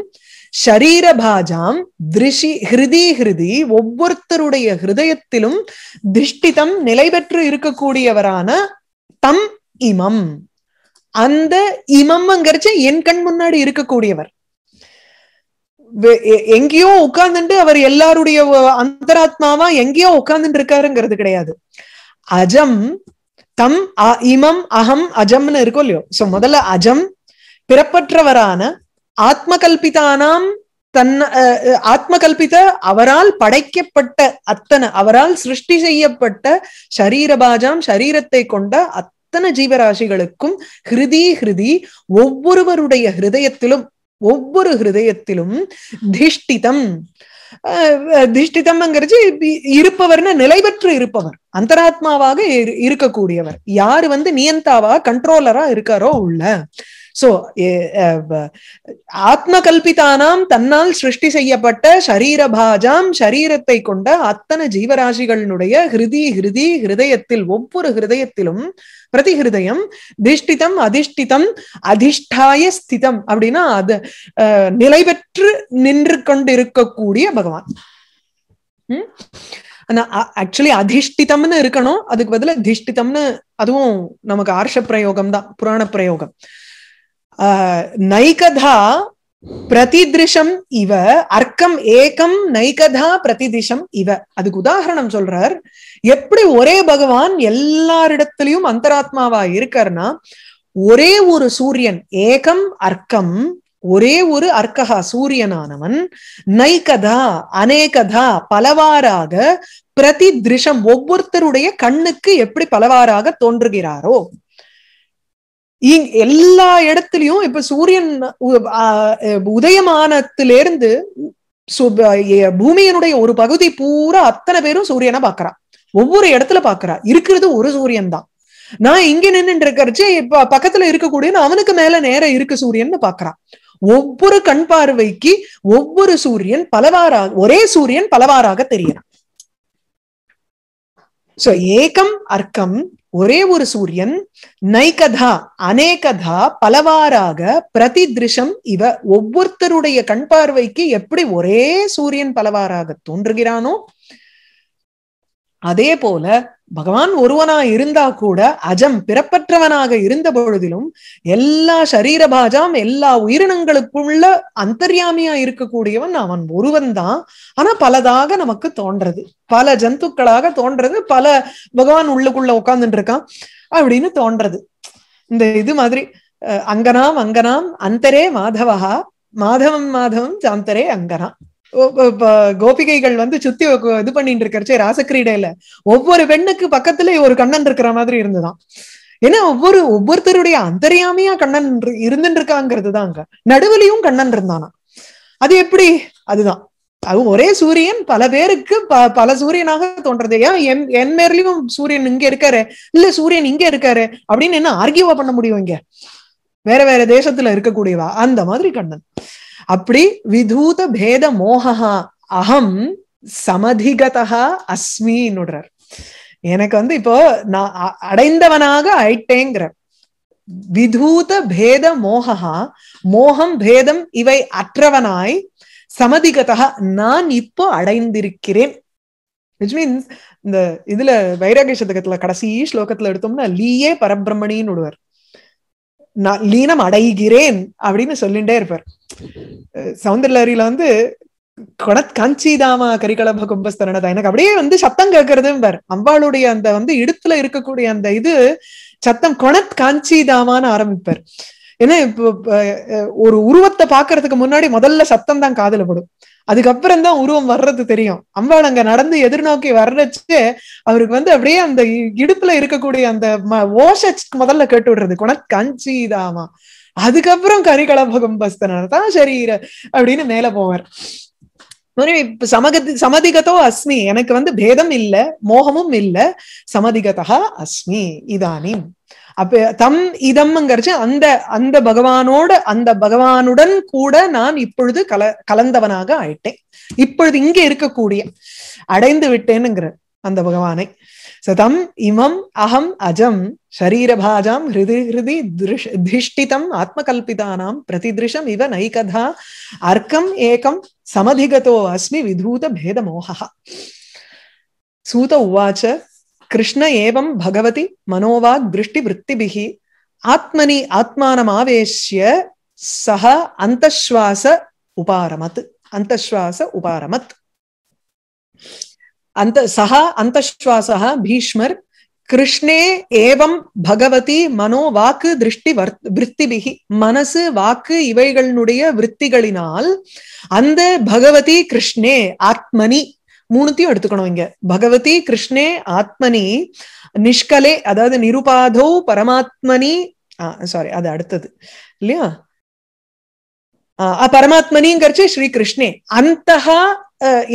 ஷரீரபாஜாம் திருஷி ஹிருதி ஹிருதி ஒவ்வொருத்தருடைய ஹிருதயத்திலும் திருஷ்டிதம் நிலை பெற்று இருக்கக்கூடியவரான தம் இமம் அந்த இமம்ங்கிறச்ச என் கண் முன்னாடி இருக்கக்கூடியவர் எங்கேயோ உட்கார்ந்துட்டு அவர் எல்லாருடைய அந்தராத்மாவா எங்கேயோ உட்கார்ந்துட்டு இருக்காருங்கிறது கிடையாது அஜம் தம் இமம் அகம் அஜம்னு இருக்கும் இல்லையோ சோ முதல்ல அஜம் பிறப்பற்றவரான ஆத்மகல்பிதானாம் தன் ஆத்மகல்பித அவரால் படைக்கப்பட்ட அத்தனை அவரால் சிருஷ்டி செய்யப்பட்ட சரீரபாஜாம் சரீரத்தை கொண்ட அத்தனை ஜீவராசிகளுக்கும் ஹிருதி ஹிருதி ஒவ்வொருவருடைய ஹிருதயத்திலும் ஒவ்வொரு ஹிருதயத்திலும் திஷ்டிதம் திஷ்டிதம்ங்கிறது இருப்பவர்னு பெற்று இருப்பவர் அந்தராத்மாவாக இருக்கக்கூடியவர் யாரு வந்து நியந்தாவா கண்ட்ரோலரா இருக்காரோ உள்ள சோ ஆத்ம eh, eh, eh, ஆத்மகல்பிதானாம் தன்னால் சிருஷ்டி செய்யப்பட்ட சரீரபாஜாம் சரீரத்தை கொண்ட அத்தனை ஜீவராசிகளினுடைய ஹிருதி ஹிருதி ஹிருதயத்தில் ஒவ்வொரு ஹிருதயத்திலும் பிரதி ஹிருதயம் திஷ்டிதம் அதிஷ்டிதம் அதிஷ்டாய ஸ்திதம் அப்படின்னா அது நிலை பெற்று நின்று கொண்டிருக்கக்கூடிய பகவான் ஆக்சுவலி அதிஷ்டிதம்னு இருக்கணும் அதுக்கு பதில திஷ்டிதம்னு அதுவும் நமக்கு ஆர்ஷ பிரயோகம் தான் புராண பிரயோகம் நைகதா பிரதிதிருஷம் இவ அர்க்கம் ஏகம் நைகதா பிரதிதிஷம் இவ அதுக்கு உதாரணம் சொல்றார் எப்படி ஒரே பகவான் எல்லாரிடத்திலையும் அந்தராத்மாவா இருக்கார்னா ஒரே ஒரு சூரியன் ஏகம் அர்க்கம் ஒரே ஒரு அர்க்கஹா சூரியனானவன் நைகதா அநேகதா பலவாறாக பிரதி திருஷம் ஒவ்வொருத்தருடைய கண்ணுக்கு எப்படி பலவாறாக தோன்றுகிறாரோ எல்லா இடத்துலயும் இப்ப சூரியன் உதயமானத்திலிருந்து பூமியனுடைய ஒரு பகுதி பூரா அத்தனை பேரும் சூரியனை பாக்குறா ஒவ்வொரு இடத்துல பாக்குறா இருக்கிறது ஒரு சூரியன் தான் நான் இங்க நின்று இருக்கிறச்சு இப்ப பக்கத்துல இருக்கக்கூடிய அவனுக்கு மேல நேரம் இருக்கு சூரியன் பாக்குறான் ஒவ்வொரு கண் பார்வைக்கு ஒவ்வொரு சூரியன் பலவாறாக ஒரே சூரியன் பலவாறாக தெரியறான் சோ ஏகம் அர்க்கம் ஒரே ஒரு சூரியன் நைகதா அநேகதா பலவாறாக பிரதி திருஷம் இவ ஒவ்வொருத்தருடைய கண் பார்வைக்கு எப்படி ஒரே சூரியன் பலவாறாக தோன்றுகிறானோ அதே போல பகவான் ஒருவனா இருந்தா கூட அஜம் பிறப்பற்றவனாக இருந்த பொழுதிலும் எல்லா சரீர பாஜாம் எல்லா உயிரினங்களுக்குள்ள அந்தர்யாமியா இருக்கக்கூடியவன் அவன் ஒருவன் தான் ஆனா பலதாக நமக்கு தோன்றது பல ஜந்துக்களாக தோன்றது பல பகவான் உள்ளுக்குள்ள உட்கார்ந்துட்டு இருக்கான் அப்படின்னு தோன்றது இந்த இது மாதிரி அங்கனாம் அங்கனாம் அந்தரே மாதவஹா மாதவம் மாதவம் சாந்தரே அங்கனாம் கோபிகைகள் வந்து சுத்தி இது பண்ணிட்டு இருக்கிறச்சே ராசக்கிரீடையில ஒவ்வொரு பெண்ணுக்கு பக்கத்துல ஒரு கண்ணன் இருக்கிற மாதிரி இருந்துதான் ஏன்னா ஒவ்வொரு ஒவ்வொருத்தருடைய அந்தரியாமையா கண்ணன் இருந்துட்டு இருக்காங்கிறது தான் அங்க நடுவுலையும் கண்ணன் இருந்தானா அது எப்படி அதுதான் அது ஒரே சூரியன் பல பேருக்கு ப பல சூரியனாக தோன்றது ஏன் என் என் மேர்லயும் சூரியன் இங்க இருக்காரு இல்ல சூரியன் இங்க இருக்காரு அப்படின்னு என்ன ஆர்கியூவா பண்ண முடியும் இங்க வேற வேற தேசத்துல இருக்கக்கூடியவா அந்த மாதிரி கண்ணன் அப்படி விதூத பேத மோகா அகம் சமதிகதா அஸ்மின்னுடுறார் எனக்கு வந்து இப்போ நான் அடைந்தவனாக ஆயிட்டேங்கிற விதூத பேத மோகா மோகம் பேதம் இவை அற்றவனாய் சமதிகதா நான் இப்போ அடைந்திருக்கிறேன் விச் மீன்ஸ் இந்த இதுல வைராகிய சதகத்துல கடைசி ஸ்லோகத்துல எடுத்தோம்னா லீயே பரபிரமணின்னு விடுவார் நான் லீனம் அடைகிறேன் அப்படின்னு சொல்லிட்டே இருப்பார் சவுந்தரலரியில வந்து கொணத் காஞ்சிதாமா கரிகலப கும்பஸ்தரணதா எனக்கு அப்படியே வந்து சத்தம் கேட்கறது பார் அம்பாளுடைய அந்த வந்து இடுப்புல இருக்கக்கூடிய அந்த இது சத்தம் கொணத் காஞ்சிதாமான்னு ஆரம்பிப்பார் ஏன்னா இப்போ ஒரு உருவத்தை பாக்குறதுக்கு முன்னாடி முதல்ல சத்தம் தான் காதல படும் அதுக்கப்புறம் தான் உருவம் வர்றது தெரியும் அம்பாள் அங்க நடந்து எதிர்நோக்கி வர்றச்சு அவருக்கு வந்து அப்படியே அந்த இடுப்புல இருக்கக்கூடிய அந்த ஓஷ முதல்ல கேட்டு விடுறது கொணத் காஞ்சிதாமா அதுக்கப்புறம் கரிகலபகம் பஸ்தனதான் சரீர அப்படின்னு மேல போவார் சமகதி சமதிகதோ அஸ்மி எனக்கு வந்து பேதம் இல்ல மோகமும் இல்ல சமதிகதா அஸ்மி இதானிம் அப்ப தம் இதம்ங்கிறச்சு அந்த அந்த பகவானோட அந்த பகவானுடன் கூட நான் இப்பொழுது கல கலந்தவனாக ஆயிட்டேன் இப்பொழுது இங்க இருக்கக்கூடிய அடைந்து விட்டேனுங்கிற அந்த பகவானை சதம் இமம் அகம் அஜம் ஷரீரபாஜாம் ஹிருதி ஹிருதி திருஷ் திஷ்டிதம் ஆத்மகல்பிதானாம் பிரதிதிருஷம் இவ நைகதா அர்க்கம் ஏகம் சமதிகதோ அஸ்மி விதூத பேதமோகா சூத உவாச்ச கிருஷ்ண ஏவம் பகவதி மனோவாக் திருஷ்டி விற்த்திபிः ஆத்மனி ஆத்மானமாவேஷ்ய சஹ அந்தஸ்வாச உபாரமத் அந்தஸ்வாச உபாரமத் அந்த சஹா அந்தஸ்வாசக பீஷ்மர் கிருஷ்ணே ஏவம் பகவதி மனோ வாக்கு திருஷ்டி விற்த்திபிகி மனசு வாக்கு இவைகளினுடைய விற்த்திகளினால் அந்த பகவதி கிருஷ்ணே ஆத்மனி மூணுத்தையும் எடுத்துக்கணும் இங்க பகவதி கிருஷ்ணே ஆத்மனி நிஷ்கலே அதாவது நிருபாதோ பரமாத்மனி சாரி அது அடுத்தது இல்லையா பரமாத்மனிங்கிறச்சு ஸ்ரீ கிருஷ்ணே அந்த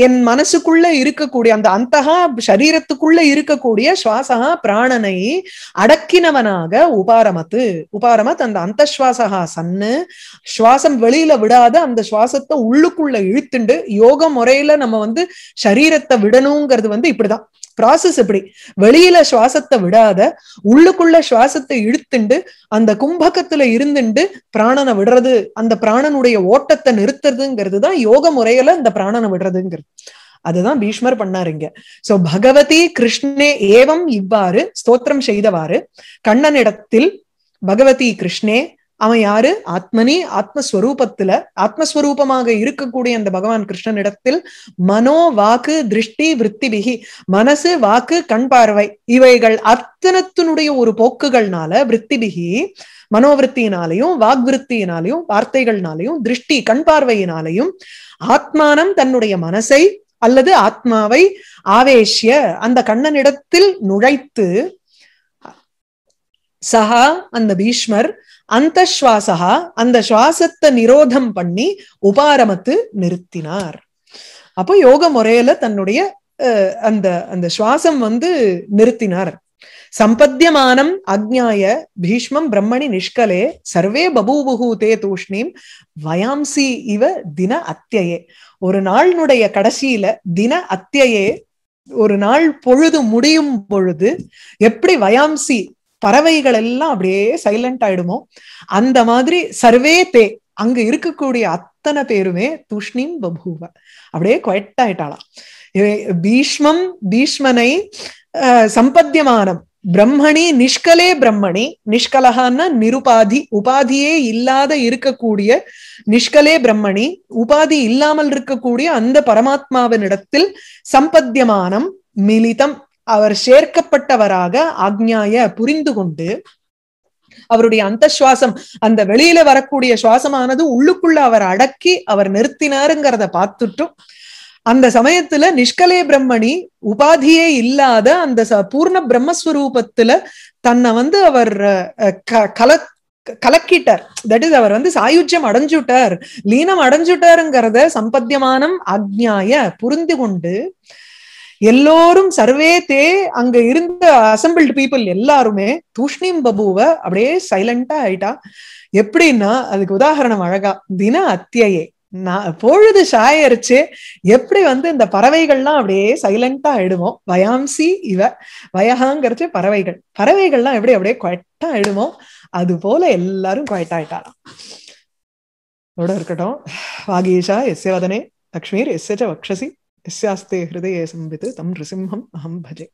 என் மனசுக்குள்ள இருக்கக்கூடிய அந்த அந்தகா சரீரத்துக்குள்ள இருக்கக்கூடிய சுவாசகா பிராணனை அடக்கினவனாக உபாரமத்து உபாரமத் அந்த அந்த சுவாசகா சன்னு சுவாசம் வெளியில விடாத அந்த சுவாசத்தை உள்ளுக்குள்ள இழுத்துண்டு யோக முறையில நம்ம வந்து சரீரத்தை விடணுங்கிறது வந்து இப்படிதான் ப்ராசஸ் எப்படி வெளியில சுவாசத்தை விடாத உள்ளுக்குள்ள சுவாசத்தை இழுத்துண்டு அந்த கும்பகத்துல இருந்துண்டு பிராணனை விடுறது அந்த பிராணனுடைய ஓட்டத்தை நிறுத்துறதுங்கிறது தான் யோக முறையில இந்த பிராணனை விடுறதுங்கிறது அதுதான் பீஷ்மர் பண்ணாருங்க சோ பகவதி கிருஷ்ணே ஏவம் இவ்வாறு ஸ்தோத்திரம் செய்தவாறு கண்ணனிடத்தில் பகவதி கிருஷ்ணே அவன் யாரு ஆத்மனி ஆத்மஸ்வரூபத்துல ஆத்மஸ்வரூபமாக இருக்கக்கூடிய அந்த பகவான் கிருஷ்ணனிடத்தில் மனோ வாக்கு திருஷ்டி பிகி மனசு வாக்கு கண் பார்வை இவைகள் அத்தனத்தினுடைய ஒரு போக்குகள்னால விற்த்திபிகி மனோவிருத்தியினாலையும் வாக்விருத்தியினாலையும் வார்த்தைகள்னாலையும் திருஷ்டி கண் பார்வையினாலையும் ஆத்மானம் தன்னுடைய மனசை அல்லது ஆத்மாவை ஆவேஷிய அந்த கண்ணனிடத்தில் நுழைத்து சஹா அந்த பீஷ்மர் அந்த சுவாசகா அந்த சுவாசத்தை நிரோதம் பண்ணி உபாரமத்து நிறுத்தினார் அப்போ யோக முறையில தன்னுடைய அந்த அந்த சுவாசம் வந்து நிறுத்தினார் சம்பத்தியமானம் அக்ஞாய பீஷ்மம் பிரம்மணி நிஷ்கலே சர்வே பபூபு தே தூஷ்ணீம் வயாம்சி இவ தின அத்தியே ஒரு நாளினுடைய கடைசியில தின அத்தியே ஒரு நாள் பொழுது முடியும் பொழுது எப்படி வயாம்சி பறவைகள் எல்லாம் அப்படியே சைலண்ட் ஆயிடுமோ அந்த மாதிரி சர்வே தே அங்க இருக்கக்கூடிய அத்தனை பேருமே தூஷ்ணிம் பபூவ அப்படியே குவெட் ஆயிட்டாளாம் பீஷ்மம் பீஷ்மனை சம்பத்தியமானம் பிரம்மணி நிஷ்கலே பிரம்மணி நிஷ்கலகான்னா நிருபாதி உபாதியே இல்லாத இருக்கக்கூடிய நிஷ்கலே பிரம்மணி உபாதி இல்லாமல் இருக்கக்கூடிய அந்த பரமாத்மாவினிடத்தில் சம்பத்தியமானம் மிலிதம் அவர் சேர்க்கப்பட்டவராக ஆக்ஞாய புரிந்து கொண்டு அவருடைய அந்த சுவாசம் அந்த வெளியில வரக்கூடிய சுவாசமானது உள்ளுக்குள்ள அவர் அடக்கி அவர் நிறுத்தினாருங்கிறத பார்த்துட்டும் அந்த சமயத்துல நிஷ்கலே பிரம்மணி உபாதியே இல்லாத அந்த பூர்ண பிரம்மஸ்வரூபத்துல தன்னை வந்து அவர் கல கலக்கிட்டார் தட் இஸ் அவர் வந்து சாயுஜ்யம் அடைஞ்சுட்டார் லீனம் அடைஞ்சுட்டாருங்கிறத சம்பத்தியமானம் ஆக்ஞாய புரிந்து கொண்டு எல்லோரும் தே அங்க இருந்த அசம்பிள்டு பீப்புள் எல்லாருமே தூஷ்ணிம் பபுவ அப்படியே சைலண்டா ஆயிட்டா எப்படின்னா அதுக்கு உதாரணம் அழகா தின அத்தியே நான் பொழுது சாயரிச்சு எப்படி வந்து இந்த பறவைகள்லாம் அப்படியே சைலண்டா ஆயிடுவோம் வயாம்சி இவ வயகாங்கிறச்சு பறவைகள் பறவைகள்லாம் எப்படி அப்படியே குவட்டா ஆயிடுவோம் அது போல எல்லாரும் குவட்டா ஆயிட்டாராம் இருக்கட்டும் வாகீஷா எஸ்ய வதனே லக்ஷ்மீர் எஸ்ய வக்ஷசி यस्यास्ते हृदये संवित् तं नृसिंहम् अहं भजे